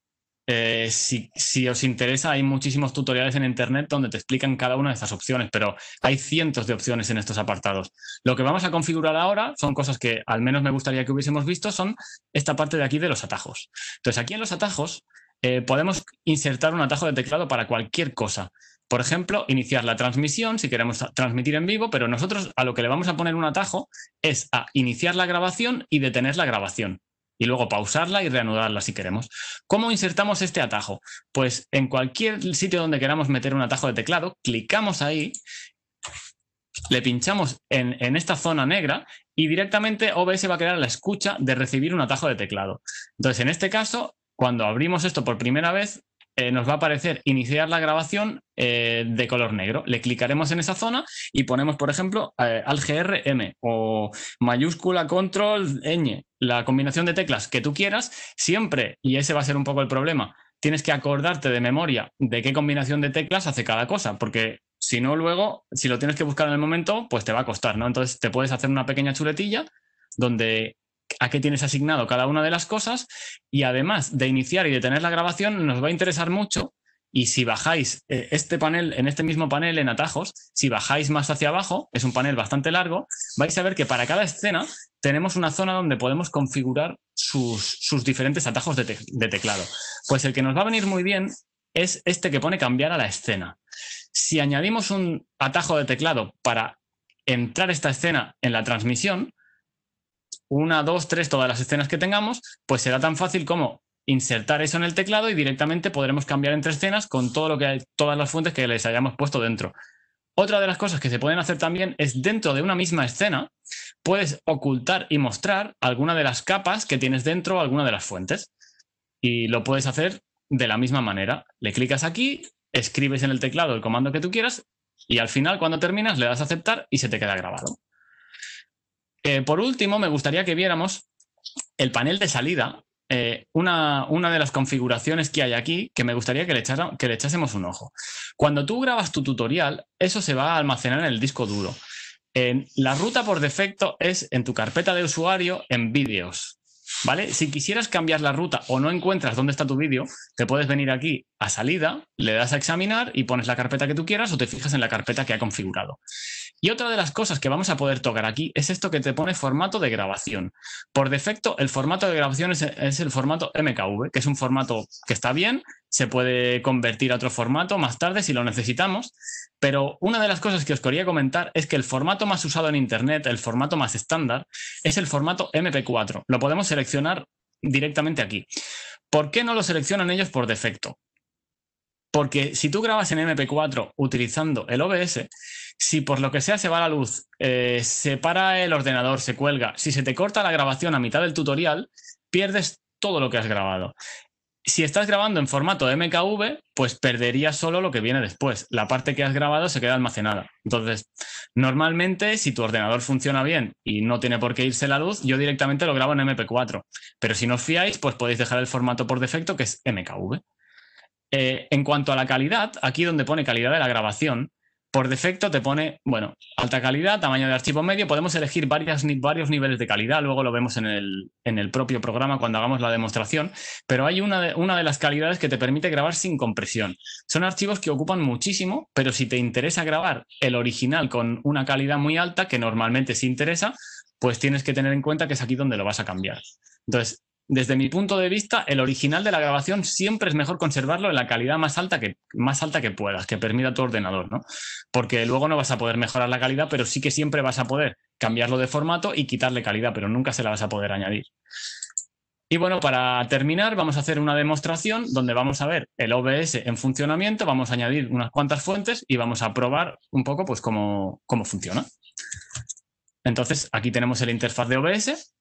eh, si, os interesa, hay muchísimos tutoriales en Internet donde te explican cada una de estas opciones, pero hay cientos de opciones en estos apartados. Lo que vamos a configurar ahora son cosas que al menos me gustaría que hubiésemos visto, son esta parte de aquí de los atajos. Entonces, aquí en los atajos eh, podemos insertar un atajo de teclado para cualquier cosa. Por ejemplo, iniciar la transmisión si queremos transmitir en vivo, pero nosotros a lo que le vamos a poner un atajo es a iniciar la grabación y detener la grabación y luego pausarla y reanudarla si queremos. ¿Cómo insertamos este atajo? Pues en cualquier sitio donde queramos meter un atajo de teclado, clicamos ahí, le pinchamos en, esta zona negra y directamente OBS va a crear la escucha de recibir un atajo de teclado. Entonces, en este caso, cuando abrimos esto por primera vez, eh, nos va a aparecer iniciar la grabación eh, de color negro. Le clicaremos en esa zona y ponemos, por ejemplo, eh, algrm o mayúscula control ñ, la combinación de teclas que tú quieras, siempre, y ese va a ser un poco el problema, tienes que acordarte de memoria de qué combinación de teclas hace cada cosa, porque si no, luego, si lo tienes que buscar en el momento, pues te va a costar, ¿no? Entonces te puedes hacer una pequeña chuletilla donde a qué tienes asignado cada una de las cosas y además de iniciar y de tener la grabación nos va a interesar mucho y si bajáis eh, este panel, en este mismo panel en atajos, si bajáis más hacia abajo, es un panel bastante largo, vais a ver que para cada escena tenemos una zona donde podemos configurar sus, diferentes atajos de, de teclado. Pues el que nos va a venir muy bien es este que pone cambiar a la escena. Si añadimos un atajo de teclado para entrar esta escena en la transmisión, una, dos, tres, todas las escenas que tengamos, pues será tan fácil como insertar eso en el teclado y directamente podremos cambiar entre escenas con todo lo que hay, todas las fuentes que les hayamos puesto dentro. Otra de las cosas que se pueden hacer también es dentro de una misma escena, puedes ocultar y mostrar alguna de las capas que tienes dentro, alguna de las fuentes. Y lo puedes hacer de la misma manera. Le clicas aquí, escribes en el teclado el comando que tú quieras y al final, cuando terminas, le das a aceptar y se te queda grabado. Eh, por último, me gustaría que viéramos el panel de salida, eh, una, de las configuraciones que hay aquí que me gustaría que le, echara, que le echásemos un ojo. Cuando tú grabas tu tutorial, eso se va a almacenar en el disco duro. en la ruta por defecto es en tu carpeta de usuario en vídeos. ¿Vale? Si quisieras cambiar la ruta o no encuentras dónde está tu vídeo, te puedes venir aquí a salida, le das a examinar y pones la carpeta que tú quieras o te fijas en la carpeta que ha configurado. Y otra de las cosas que vamos a poder tocar aquí es esto que te pone formato de grabación. Por defecto, el formato de grabación es, el formato MKV, que es un formato que está bien, se puede convertir a otro formato más tarde si lo necesitamos, pero una de las cosas que os quería comentar es que el formato más usado en Internet, el formato más estándar, es el formato MP4. Lo podemos seleccionar directamente aquí. ¿Por qué no lo seleccionan ellos por defecto? Porque si tú grabas en MP4 utilizando el OBS, si por lo que sea se va la luz, eh, se para el ordenador, se cuelga, si se te corta la grabación a mitad del tutorial, pierdes todo lo que has grabado. Si estás grabando en formato MKV, pues perderías solo lo que viene después. La parte que has grabado se queda almacenada. Entonces, normalmente, si tu ordenador funciona bien y no tiene por qué irse la luz, yo directamente lo grabo en MP4. Pero si no os fiáis, pues podéis dejar el formato por defecto, que es MKV. Eh, en cuanto a la calidad, aquí donde pone calidad de la grabación, por defecto te pone, bueno, alta calidad, tamaño de archivo medio, podemos elegir varias, varios niveles de calidad, luego lo vemos en el, propio programa cuando hagamos la demostración, pero hay una de, una de las calidades que te permite grabar sin compresión. Son archivos que ocupan muchísimo, pero si te interesa grabar el original con una calidad muy alta, que normalmente sí interesa, pues tienes que tener en cuenta que es aquí donde lo vas a cambiar. Entonces, desde mi punto de vista, el original de la grabación siempre es mejor conservarlo en la calidad más alta que, más alta que puedas, que permita tu ordenador, ¿no? Porque luego no vas a poder mejorar la calidad, pero sí que siempre vas a poder cambiarlo de formato y quitarle calidad, pero nunca se la vas a poder añadir. Y bueno, para terminar vamos a hacer una demostración donde vamos a ver el OBS en funcionamiento, vamos a añadir unas cuantas fuentes y vamos a probar un poco pues cómo, cómo funciona. Entonces aquí tenemos la interfaz de OBS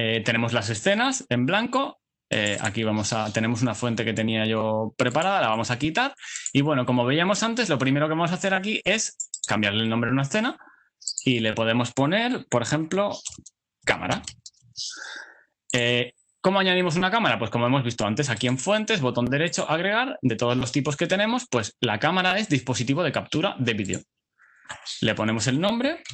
eh, tenemos las escenas en blanco. Eh, aquí vamos a, tenemos una fuente que tenía yo preparada, la vamos a quitar. Y bueno, como veíamos antes, lo primero que vamos a hacer aquí es cambiarle el nombre a una escena y le podemos poner, por ejemplo, cámara. Eh, ¿Cómo añadimos una cámara? Pues como hemos visto antes, aquí en fuentes, botón derecho, agregar, de todos los tipos que tenemos, pues la cámara es dispositivo de captura de vídeo. Le ponemos el nombre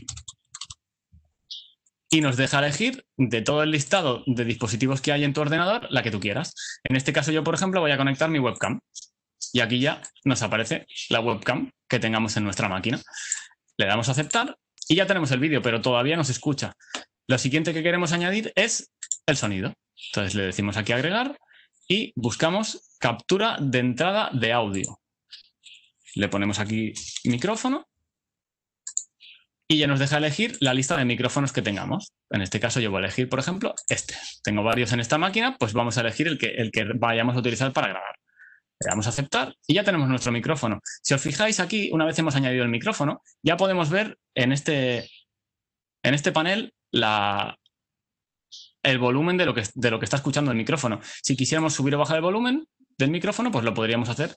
y nos deja elegir de todo el listado de dispositivos que hay en tu ordenador la que tú quieras. En este caso yo, por ejemplo, voy a conectar mi webcam y aquí ya nos aparece la webcam que tengamos en nuestra máquina. Le damos a aceptar y ya tenemos el vídeo, pero todavía no se escucha. Lo siguiente que queremos añadir es el sonido. Entonces le decimos aquí agregar y buscamos captura de entrada de audio. Le ponemos aquí micrófono y ya nos deja elegir la lista de micrófonos que tengamos. En este caso yo voy a elegir, por ejemplo, este. Tengo varios en esta máquina, pues vamos a elegir el que, el que vayamos a utilizar para grabar. Le damos a aceptar y ya tenemos nuestro micrófono. Si os fijáis aquí, una vez hemos añadido el micrófono, ya podemos ver en este, en este panel la, el volumen de lo, que, de lo que está escuchando el micrófono. Si quisiéramos subir o bajar el volumen del micrófono, pues lo podríamos hacer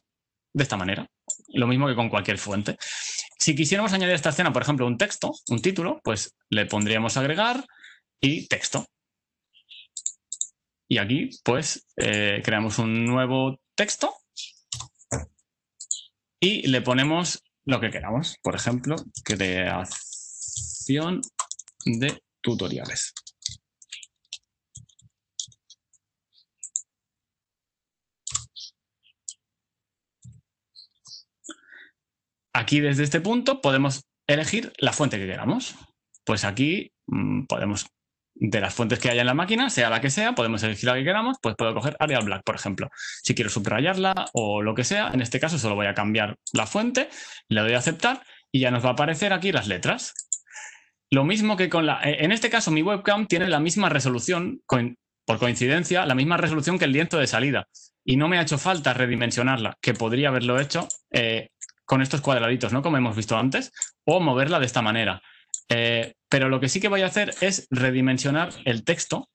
de esta manera. Lo mismo que con cualquier fuente. Si quisiéramos añadir a esta escena, por ejemplo, un texto, un título, pues le pondríamos agregar y texto. Y aquí, pues, eh, creamos un nuevo texto y le ponemos lo que queramos. Por ejemplo, creación de tutoriales. aquí desde este punto podemos elegir la fuente que queramos. Pues aquí mm, podemos, de las fuentes que haya en la máquina, sea la que sea, podemos elegir la que queramos, pues puedo coger Arial Black, por ejemplo. Si quiero subrayarla o lo que sea, en este caso solo voy a cambiar la fuente, le doy a aceptar y ya nos va a aparecer aquí las letras. Lo mismo que con la... Eh, en este caso mi webcam tiene la misma resolución, por coincidencia, la misma resolución que el lienzo de salida. Y no me ha hecho falta redimensionarla, que podría haberlo hecho eh, con estos cuadraditos, ¿no? Como hemos visto antes, o moverla de esta manera. Eh, pero lo que sí que voy a hacer es redimensionar el texto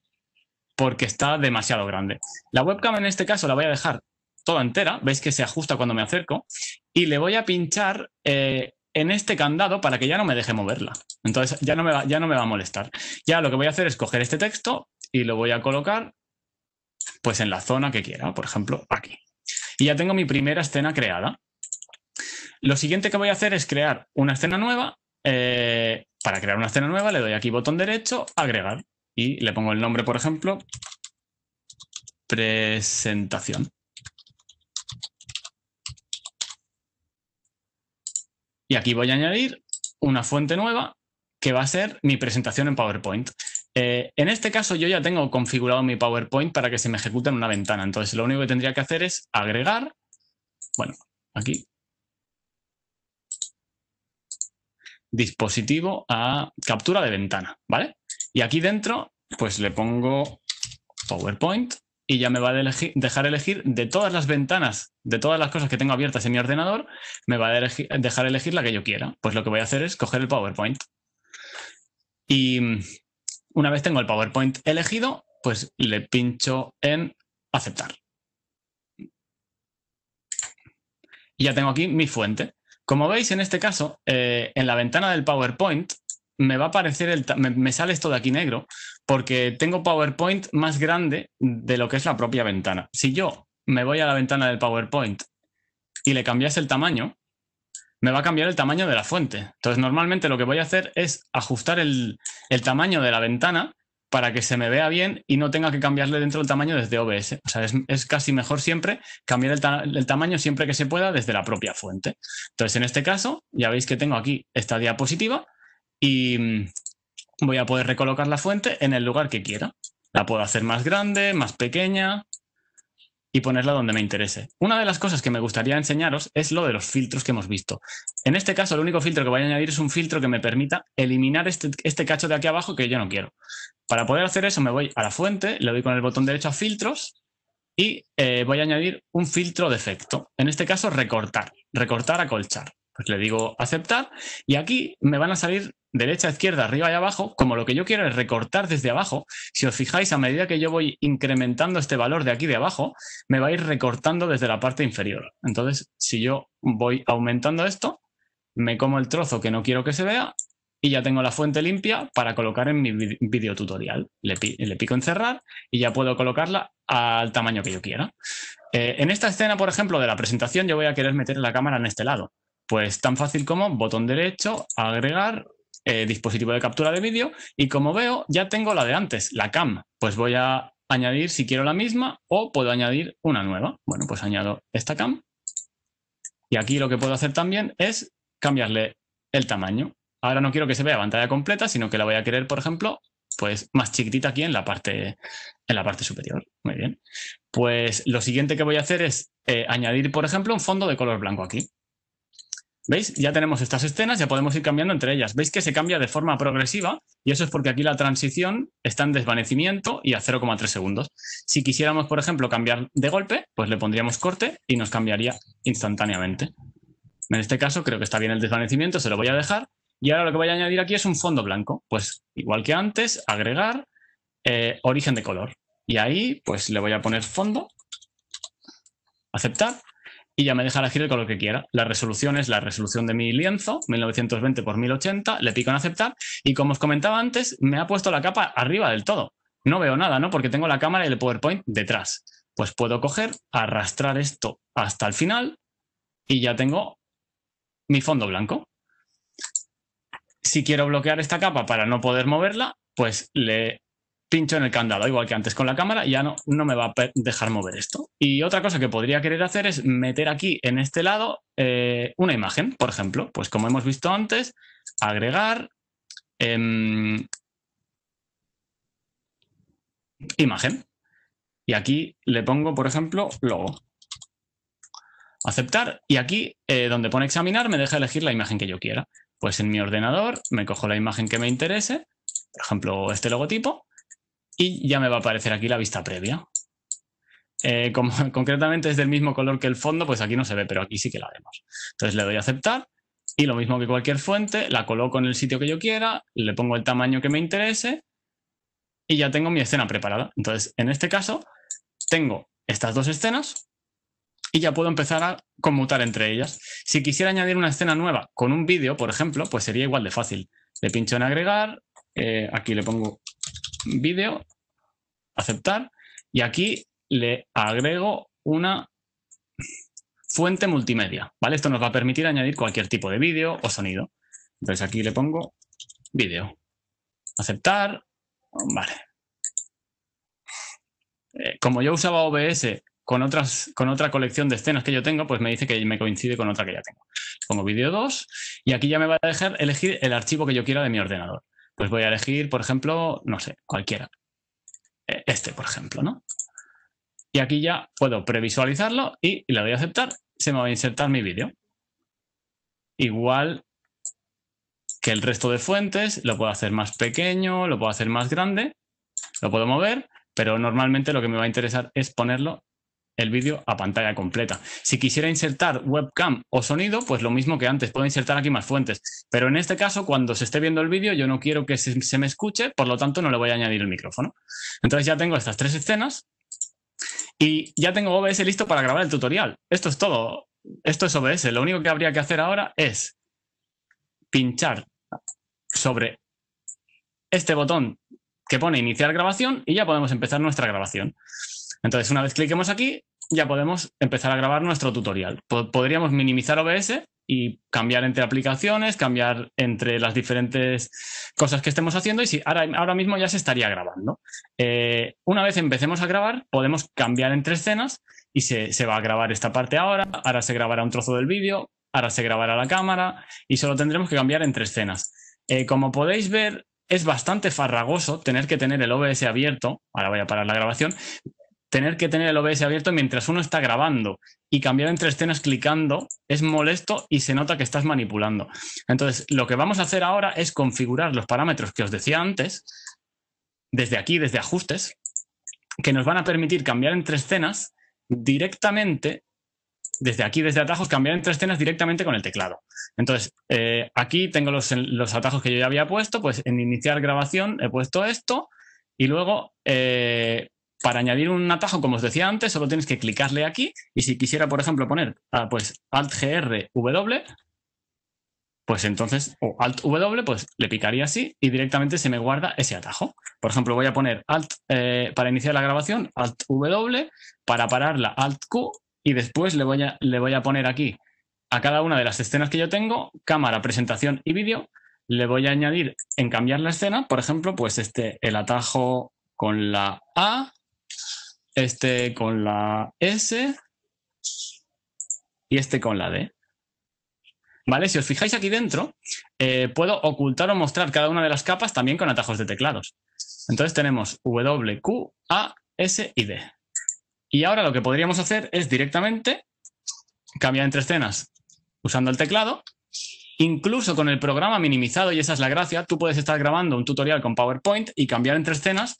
porque está demasiado grande. La webcam en este caso la voy a dejar toda entera, veis que se ajusta cuando me acerco, y le voy a pinchar eh, en este candado para que ya no me deje moverla. Entonces ya no, me va, ya no me va a molestar. Ya lo que voy a hacer es coger este texto y lo voy a colocar pues en la zona que quiera, por ejemplo, aquí. Y ya tengo mi primera escena creada. Lo siguiente que voy a hacer es crear una escena nueva. Eh, para crear una escena nueva le doy aquí botón derecho, agregar. Y le pongo el nombre, por ejemplo, presentación. Y aquí voy a añadir una fuente nueva que va a ser mi presentación en PowerPoint. Eh, en este caso yo ya tengo configurado mi PowerPoint para que se me ejecute en una ventana. Entonces lo único que tendría que hacer es agregar, bueno, aquí, dispositivo a captura de ventana, ¿vale? Y aquí dentro, pues le pongo PowerPoint y ya me va a dejar elegir de todas las ventanas, de todas las cosas que tengo abiertas en mi ordenador, me va a dejar elegir la que yo quiera. Pues lo que voy a hacer es coger el PowerPoint. Y una vez tengo el PowerPoint elegido, pues le pincho en aceptar. Y ya tengo aquí mi fuente. Como veis, en este caso, eh, en la ventana del PowerPoint me va a aparecer, el me, sale esto de aquí negro, porque tengo PowerPoint más grande de lo que es la propia ventana. Si yo me voy a la ventana del PowerPoint y le cambias el tamaño, me va a cambiar el tamaño de la fuente. Entonces, normalmente lo que voy a hacer es ajustar el tamaño de la ventana para que se me vea bien y no tenga que cambiarle dentro el tamaño desde OBS. O sea, es, casi mejor siempre cambiar el, el, tamaño siempre que se pueda desde la propia fuente. Entonces, en este caso, ya veis que tengo aquí esta diapositiva y mm, voy a poder recolocar la fuente en el lugar que quiera. La puedo hacer más grande, más pequeña, y ponerla donde me interese. Una de las cosas que me gustaría enseñaros es lo de los filtros que hemos visto. En este caso, el único filtro que voy a añadir es un filtro que me permita eliminar este, este cacho de aquí abajo que yo no quiero. Para poder hacer eso me voy a la fuente, le doy con el botón derecho a filtros y eh, voy a añadir un filtro de efecto. En este caso, recortar, recortar acolchar pues le digo aceptar y aquí me van a salir derecha, izquierda, arriba y abajo, como lo que yo quiero es recortar desde abajo, si os fijáis, a medida que yo voy incrementando este valor de aquí de abajo, me va a ir recortando desde la parte inferior. Entonces, si yo voy aumentando esto, me como el trozo que no quiero que se vea y ya tengo la fuente limpia para colocar en mi video tutorial. Le, pico en cerrar y ya puedo colocarla al tamaño que yo quiera. Eh, en esta escena, por ejemplo, de la presentación, yo voy a querer meter la cámara en este lado. Pues tan fácil como botón derecho, agregar, eh, dispositivo de captura de vídeo y como veo ya tengo la de antes, la cam. Pues voy a añadir si quiero la misma o puedo añadir una nueva. Bueno, pues añado esta cam. Y aquí lo que puedo hacer también es cambiarle el tamaño. Ahora no quiero que se vea pantalla completa, sino que la voy a querer, por ejemplo, pues más chiquitita aquí en la parte, en la parte superior. Muy bien. Pues lo siguiente que voy a hacer es eh, añadir, por ejemplo, un fondo de color blanco aquí. ¿Veis? Ya tenemos estas escenas, ya podemos ir cambiando entre ellas. ¿Veis que se cambia de forma progresiva? Y eso es porque aquí la transición está en desvanecimiento y a 0,3 segundos. Si quisiéramos, por ejemplo, cambiar de golpe, pues le pondríamos corte y nos cambiaría instantáneamente. En este caso creo que está bien el desvanecimiento, se lo voy a dejar. Y ahora lo que voy a añadir aquí es un fondo blanco. Pues igual que antes, agregar eh, origen de color. Y ahí pues le voy a poner fondo, aceptar y ya me deja elegir con lo que quiera. La resolución es la resolución de mi lienzo, 1920 x 1080, le pico en aceptar y como os comentaba antes, me ha puesto la capa arriba del todo. No veo nada, ¿no? Porque tengo la cámara y el PowerPoint detrás. Pues puedo coger, arrastrar esto hasta el final y ya tengo mi fondo blanco. Si quiero bloquear esta capa para no poder moverla, pues le pincho en el candado, igual que antes con la cámara, ya no, no me va a dejar mover esto. Y otra cosa que podría querer hacer es meter aquí en este lado eh, una imagen, por ejemplo, pues como hemos visto antes, agregar em, imagen. Y aquí le pongo, por ejemplo, logo. Aceptar y aquí eh, donde pone examinar me deja elegir la imagen que yo quiera. Pues en mi ordenador me cojo la imagen que me interese, por ejemplo este logotipo, y ya me va a aparecer aquí la vista previa. Eh, como <laughs> concretamente es del mismo color que el fondo, pues aquí no se ve, pero aquí sí que la vemos. Entonces le doy a aceptar y lo mismo que cualquier fuente, la coloco en el sitio que yo quiera, le pongo el tamaño que me interese y ya tengo mi escena preparada. Entonces, en este caso, tengo estas dos escenas y ya puedo empezar a conmutar entre ellas. Si quisiera añadir una escena nueva con un vídeo, por ejemplo, pues sería igual de fácil. Le pincho en agregar, eh, aquí le pongo vídeo, aceptar, y aquí le agrego una fuente multimedia, ¿vale? Esto nos va a permitir añadir cualquier tipo de vídeo o sonido. Entonces aquí le pongo vídeo, aceptar, vale. Eh, como yo usaba OBS con, otras, con otra colección de escenas que yo tengo, pues me dice que me coincide con otra que ya tengo. Pongo vídeo 2 y aquí ya me va a dejar elegir el archivo que yo quiera de mi ordenador. Pues voy a elegir, por ejemplo, no sé, cualquiera. E, este, por ejemplo, ¿no? Y aquí ya puedo previsualizarlo y le voy a aceptar. Se me va a insertar mi vídeo. Igual que el resto de fuentes, lo puedo hacer más pequeño, lo puedo hacer más grande, lo puedo mover, pero normalmente lo que me va a interesar es ponerlo el vídeo a pantalla completa. Si quisiera insertar webcam o sonido, pues lo mismo que antes, puedo insertar aquí más fuentes. Pero en este caso, cuando se esté viendo el vídeo, yo no quiero que se, me escuche, por lo tanto no le voy a añadir el micrófono. Entonces ya tengo estas tres escenas y ya tengo OBS listo para grabar el tutorial. Esto es todo. Esto es OBS. Lo único que habría que hacer ahora es pinchar sobre este botón que pone iniciar grabación y ya podemos empezar nuestra grabación. Entonces, una vez cliquemos aquí, ya podemos empezar a grabar nuestro tutorial. Podríamos minimizar OBS y cambiar entre aplicaciones, cambiar entre las diferentes cosas que estemos haciendo y si ahora, ahora, mismo ya se estaría grabando. Eh, una vez empecemos a grabar, podemos cambiar entre escenas y se, va a grabar esta parte ahora, ahora se grabará un trozo del vídeo, ahora se grabará la cámara y solo tendremos que cambiar entre escenas. Eh, como podéis ver, es bastante farragoso tener que tener el OBS abierto, ahora voy a parar la grabación, tener que tener el OBS abierto mientras uno está grabando y cambiar entre escenas clicando es molesto y se nota que estás manipulando. Entonces, lo que vamos a hacer ahora es configurar los parámetros que os decía antes, desde aquí, desde ajustes, que nos van a permitir cambiar entre escenas directamente desde aquí, desde atajos, cambiar entre escenas directamente con el teclado. Entonces, eh, aquí tengo los, los, atajos que yo ya había puesto, pues en iniciar grabación he puesto esto y luego eh, para añadir un atajo, como os decía antes, solo tienes que clicarle aquí y si quisiera, por ejemplo, poner ah, pues Alt-GR-W, pues entonces, o Alt-W, pues le picaría así y directamente se me guarda ese atajo. Por ejemplo, voy a poner Alt eh, para iniciar la grabación, Alt-W, para pararla, Alt-Q y después le voy, a, le voy a poner aquí a cada una de las escenas que yo tengo, cámara, presentación y vídeo, le voy a añadir en cambiar la escena, por ejemplo, pues este, el atajo con la A, este con la S y este con la D. ¿Vale? Si os fijáis aquí dentro, eh, puedo ocultar o mostrar cada una de las capas también con atajos de teclados. Entonces tenemos W, Q, A, S y D. Y ahora lo que podríamos hacer es directamente cambiar entre escenas usando el teclado. Incluso con el programa minimizado, y esa es la gracia, tú puedes estar grabando un tutorial con PowerPoint y cambiar entre escenas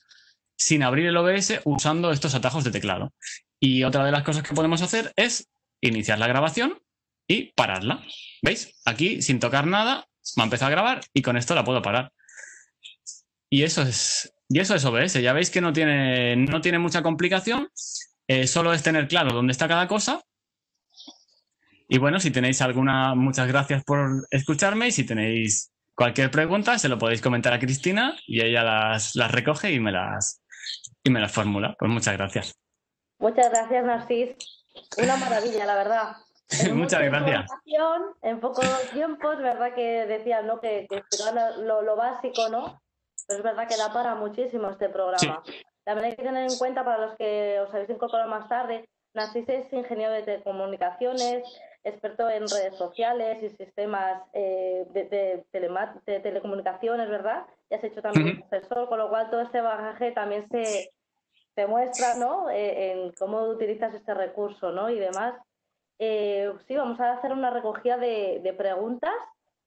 sin abrir el OBS usando estos atajos de teclado. Y otra de las cosas que podemos hacer es iniciar la grabación y pararla. ¿Veis? Aquí, sin tocar nada, me ha empezado a grabar y con esto la puedo parar. Y eso es, y eso es OBS. Ya veis que no tiene, no tiene mucha complicación. Eh, solo es tener claro dónde está cada cosa. Y bueno, si tenéis alguna, muchas gracias por escucharme y si tenéis cualquier pregunta, se lo podéis comentar a Cristina y ella las, las recoge y me las, y me la fórmula. Pues muchas gracias. Muchas gracias, Narcis. Una maravilla, la verdad. <laughs> muchas gracias. En tiempo, es ¿verdad? Que decían, ¿no? Que, lo, básico, ¿no? Pero es verdad que da para muchísimo este programa. También hay que tener en cuenta para los que os habéis incorporado más tarde, Narcis es ingeniero de telecomunicaciones, experto en redes sociales y sistemas eh, de, de telecomunicaciones, ¿verdad? has hecho también un profesor, con lo cual todo este bagaje también se, muestra e, en cómo utilizas este recurso y demás. Eh, sí, vamos a hacer una recogida de preguntas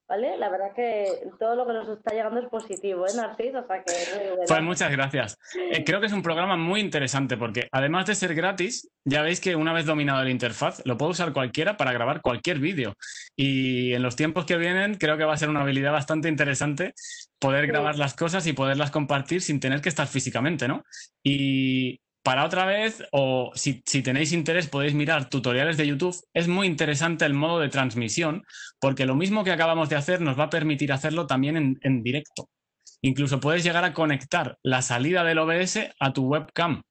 ¿Vale? La verdad que todo lo que nos está llegando es positivo, ¿eh, Narcis? O que... Pues muchas gracias. Eh, creo que es un programa muy interesante porque además de ser gratis, ya veis que una vez dominado la interfaz, lo puede usar cualquiera para grabar cualquier vídeo. Y en los tiempos que vienen, creo que va a ser una habilidad bastante interesante poder grabar las cosas y poderlas compartir sin tener que estar físicamente, ¿no? Y para otra vez, o si, tenéis interés, podéis mirar tutoriales de YouTube. Es muy interesante el modo de transmisión, porque lo mismo que acabamos de hacer nos va a permitir hacerlo también en, en directo. Incluso puedes llegar a conectar la salida del OBS a tu webcam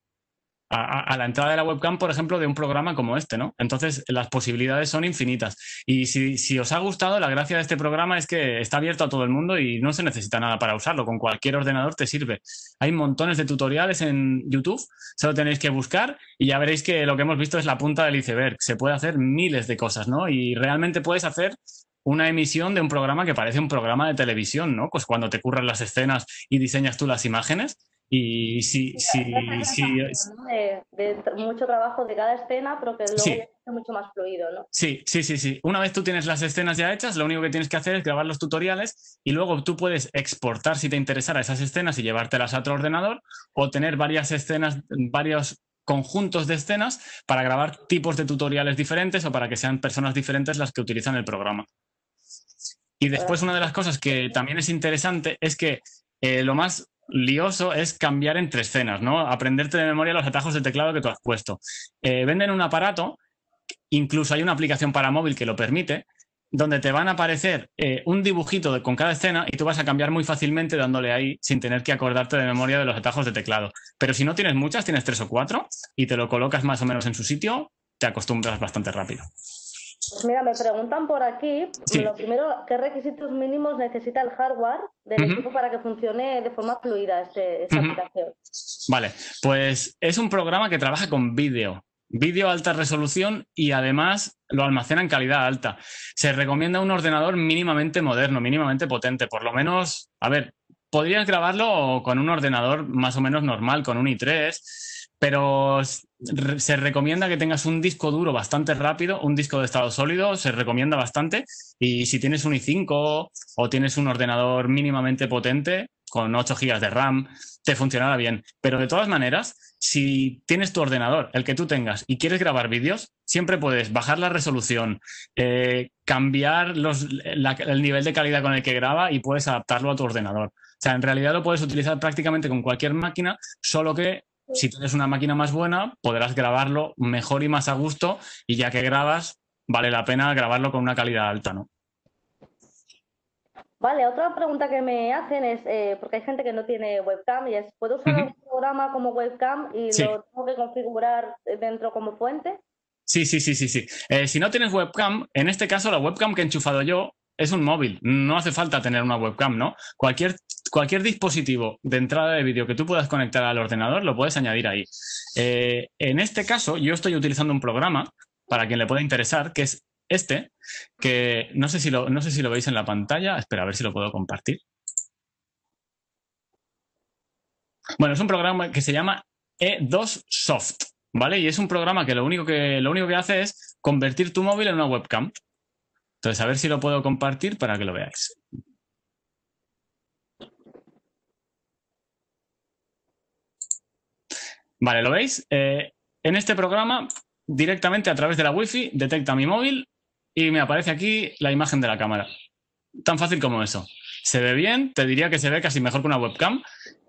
a, la entrada de la webcam, por ejemplo, de un programa como este, ¿no? Entonces, las posibilidades son infinitas. Y si, os ha gustado, la gracia de este programa es que está abierto a todo el mundo y no se necesita nada para usarlo. Con cualquier ordenador te sirve. Hay montones de tutoriales en YouTube, solo tenéis que buscar y ya veréis que lo que hemos visto es la punta del iceberg. Se puede hacer miles de cosas, ¿no? Y realmente puedes hacer una emisión de un programa que parece un programa de televisión, ¿no? Pues cuando te curran las escenas y diseñas tú las imágenes, y sí, Sí, si, de, mucho trabajo de cada escena, pero que luego es mucho más fluido, ¿no? Sí, sí, sí, sí. Una vez tú tienes las escenas ya hechas, lo único que tienes que hacer es grabar los tutoriales y luego tú puedes exportar, si te interesara, esas escenas y llevártelas a otro ordenador o tener varias escenas, varios conjuntos de escenas para grabar tipos de tutoriales diferentes o para que sean personas diferentes las que utilizan el programa. Y después una de las cosas que también es interesante es que eh, lo más lioso es cambiar entre escenas, ¿no? Aprenderte de memoria los atajos de teclado que tú has puesto. Eh, venden un aparato, incluso hay una aplicación para móvil que lo permite, donde te van a aparecer eh, un dibujito con cada escena y tú vas a cambiar muy fácilmente dándole ahí sin tener que acordarte de memoria de los atajos de teclado. Pero si no tienes muchas, tienes tres o cuatro y te lo colocas más o menos en su sitio, te acostumbras bastante rápido. Pues mira, me preguntan por aquí, lo primero, ¿qué requisitos mínimos necesita el hardware del equipo para que funcione de forma fluida este, esta aplicación? Vale, pues es un programa que trabaja con vídeo, vídeo alta resolución y además lo almacena en calidad alta. Se recomienda un ordenador mínimamente moderno, mínimamente potente, por lo menos, a ver, podrías grabarlo con un ordenador más o menos normal, con un i3, pero se recomienda que tengas un disco duro bastante rápido, un disco de estado sólido, se recomienda bastante. Y si tienes un i5 o tienes un ordenador mínimamente potente, con 8 GB de RAM, te funcionará bien. Pero de todas maneras, si tienes tu ordenador, el que tú tengas, y quieres grabar vídeos, siempre puedes bajar la resolución, eh, cambiar el nivel de calidad con el que graba y puedes adaptarlo a tu ordenador. O sea, en realidad lo puedes utilizar prácticamente con cualquier máquina, solo que si tienes una máquina más buena, podrás grabarlo mejor y más a gusto y ya que grabas, vale la pena grabarlo con una calidad alta, ¿no? Vale, otra pregunta que me hacen es, eh, porque hay gente que no tiene webcam y es, ¿puedo usar un programa como webcam y lo tengo que configurar dentro como fuente? Sí, sí, sí, sí, sí. Eh, si no tienes webcam, en este caso la webcam que he enchufado yo es un móvil, no hace falta tener una webcam, ¿no? Cualquier, cualquier dispositivo de entrada de vídeo que tú puedas conectar al ordenador lo puedes añadir ahí. Eh, en este caso, yo estoy utilizando un programa, para quien le pueda interesar, que es este, que no sé si lo, no sé si lo veis en la pantalla. Espera, a ver si lo puedo compartir. Bueno, es un programa que se llama E2 Soft, ¿vale? Y es un programa que lo único que, lo único que hace es convertir tu móvil en una webcam. Entonces, a ver si lo puedo compartir para que lo veáis. Vale, ¿lo veis? Eh, en este programa, directamente a través de la Wi-Fi, detecta mi móvil y me aparece aquí la imagen de la cámara. Tan fácil como eso. Se ve bien, te diría que se ve casi mejor que una webcam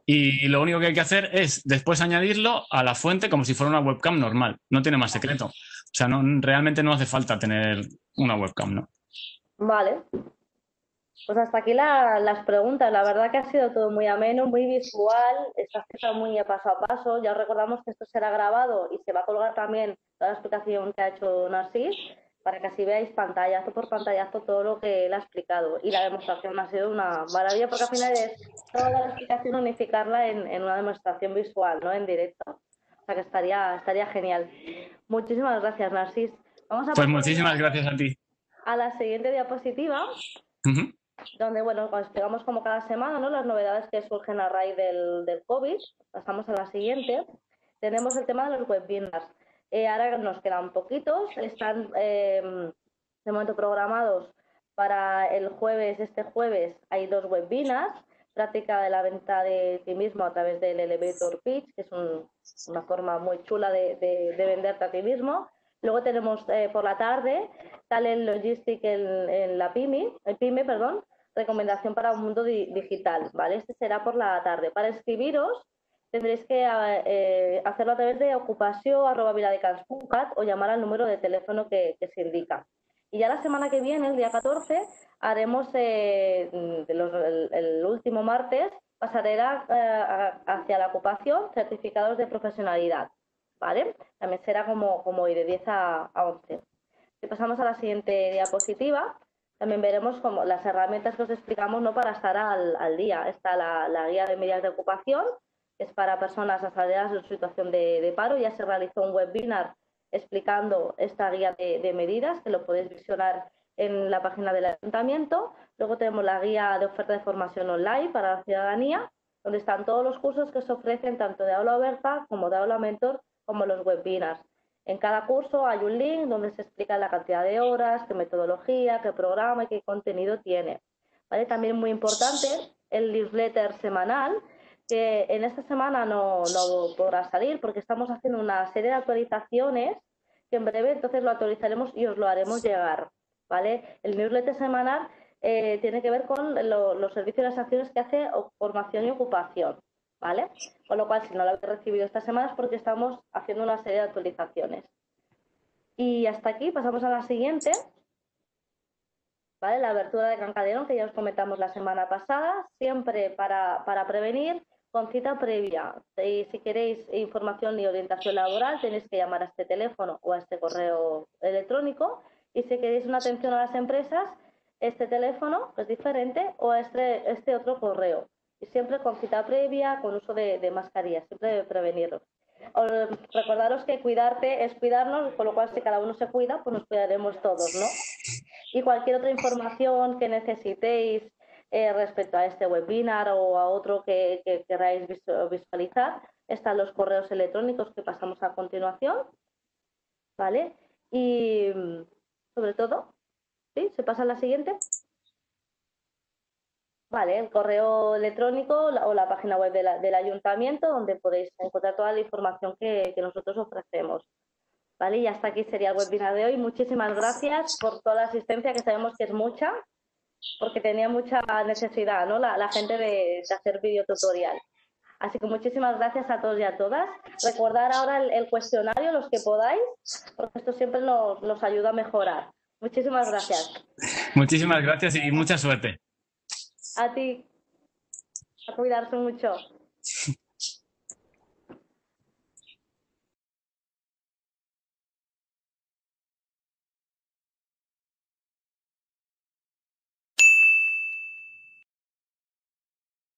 y lo único que hay que hacer es después añadirlo a la fuente como si fuera una webcam normal. No tiene más secreto. O sea, realmente no hace falta tener una webcam, ¿no? Vale. Pues hasta aquí las preguntas. La verdad que ha sido todo muy ameno, muy visual, está cosas muy paso a paso. Ya recordamos que esto será grabado y se va a colgar también toda la explicación que ha hecho Narcis para que así veáis pantallazo por pantallazo todo lo que él ha explicado. Y la demostración ha sido una maravilla porque al final es toda la explicación unificarla en, en una demostración visual, no en directo. O sea que estaría, estaría genial. Muchísimas gracias, Narcis. Vamos a pues muchísimas gracias a ti a la siguiente diapositiva, donde, bueno, explicamos como cada semana ¿no? las novedades que surgen a raíz del, del COVID. Pasamos a la siguiente. Tenemos el tema de los webinars. Eh, ahora nos quedan poquitos, están em, de momento programados para el jueves, este jueves hay dos webinars, práctica de la venta de ti mismo a través del elevator pitch, que es una forma muy chula de, venderte a ti mismo. Luego tenemos eh, por la tarde en Logistic en, la PYME, el PYME, perdón, recomendación para un mundo digital, ¿vale? Este será por la tarde. Para escribiros tendréis que ah, eh, hacerlo a través de ocupación.viladecans.cat o llamar al número de teléfono que, se indica. Y ya la semana que viene, el día 14, haremos eh, el, último martes pasarela eh, hacia la ocupación certificados de profesionalidad, ¿vale? También será como, como de 10 a, a 11. Si pasamos a la siguiente diapositiva, también veremos como las herramientas que os explicamos ¿no? para estar al, día. Está la, guía de medidas de ocupación, es para personas asalariadas en situación de, paro. Ya se realizó un webinar explicando esta guía de, de medidas, que lo podéis visionar en la página del ayuntamiento. Luego tenemos la guía de oferta de formación online para la ciudadanía, donde están todos los cursos que se ofrecen tanto de aula abierta como de aula mentor, como los webinars. En cada curso hay un link donde se explica la cantidad de horas, qué metodología, qué programa y qué contenido tiene. ¿Vale? También muy importante el newsletter semanal, que en esta semana no, podrá salir porque estamos haciendo una serie de actualizaciones que en breve entonces lo actualizaremos y os lo haremos llegar. ¿vale? El newsletter semanal eh, tiene que ver con los servicios y las acciones que hace formación y ocupación. ¿vale? Con lo cual, si no lo habéis recibido esta semana es porque estamos haciendo una serie de actualizaciones. Y hasta aquí, pasamos a la siguiente, La abertura de cancadero que ya os comentamos la semana pasada, siempre para, prevenir con cita previa. si queréis información y orientación laboral, tenéis que llamar a este teléfono o a este correo electrónico. Y si queréis una atención a las empresas, este teléfono es diferente o este, este otro correo siempre con cita previa, con uso de, de mascarilla, siempre prevenirlo. Recordaros que cuidarte es cuidarnos, con lo cual si cada uno se cuida, pues nos cuidaremos todos, ¿no? Y cualquier otra información que necesitéis eh, respecto a este webinar o a otro que, que queráis visualizar, están los correos electrónicos que pasamos a continuación, ¿vale? Y mm, sobre todo, ¿sí? ¿Se pasa a la siguiente? Vale, el correo electrónico o la página web del ayuntamiento donde podéis encontrar toda la información que, nosotros ofrecemos. Vale, y hasta aquí sería el webinar de hoy. Muchísimas gracias por toda la asistencia, que sabemos que es mucha, porque tenía mucha necesidad ¿no? la, gente de, hacer videotutorial. Así que muchísimas gracias a todos y a todas. Recordar ahora el, el cuestionario, los que podáis, porque esto siempre nos, nos ayuda a mejorar. Muchísimas gracias. Muchísimas gracias y mucha suerte. A ti. A cuidarse mucho. <laughs>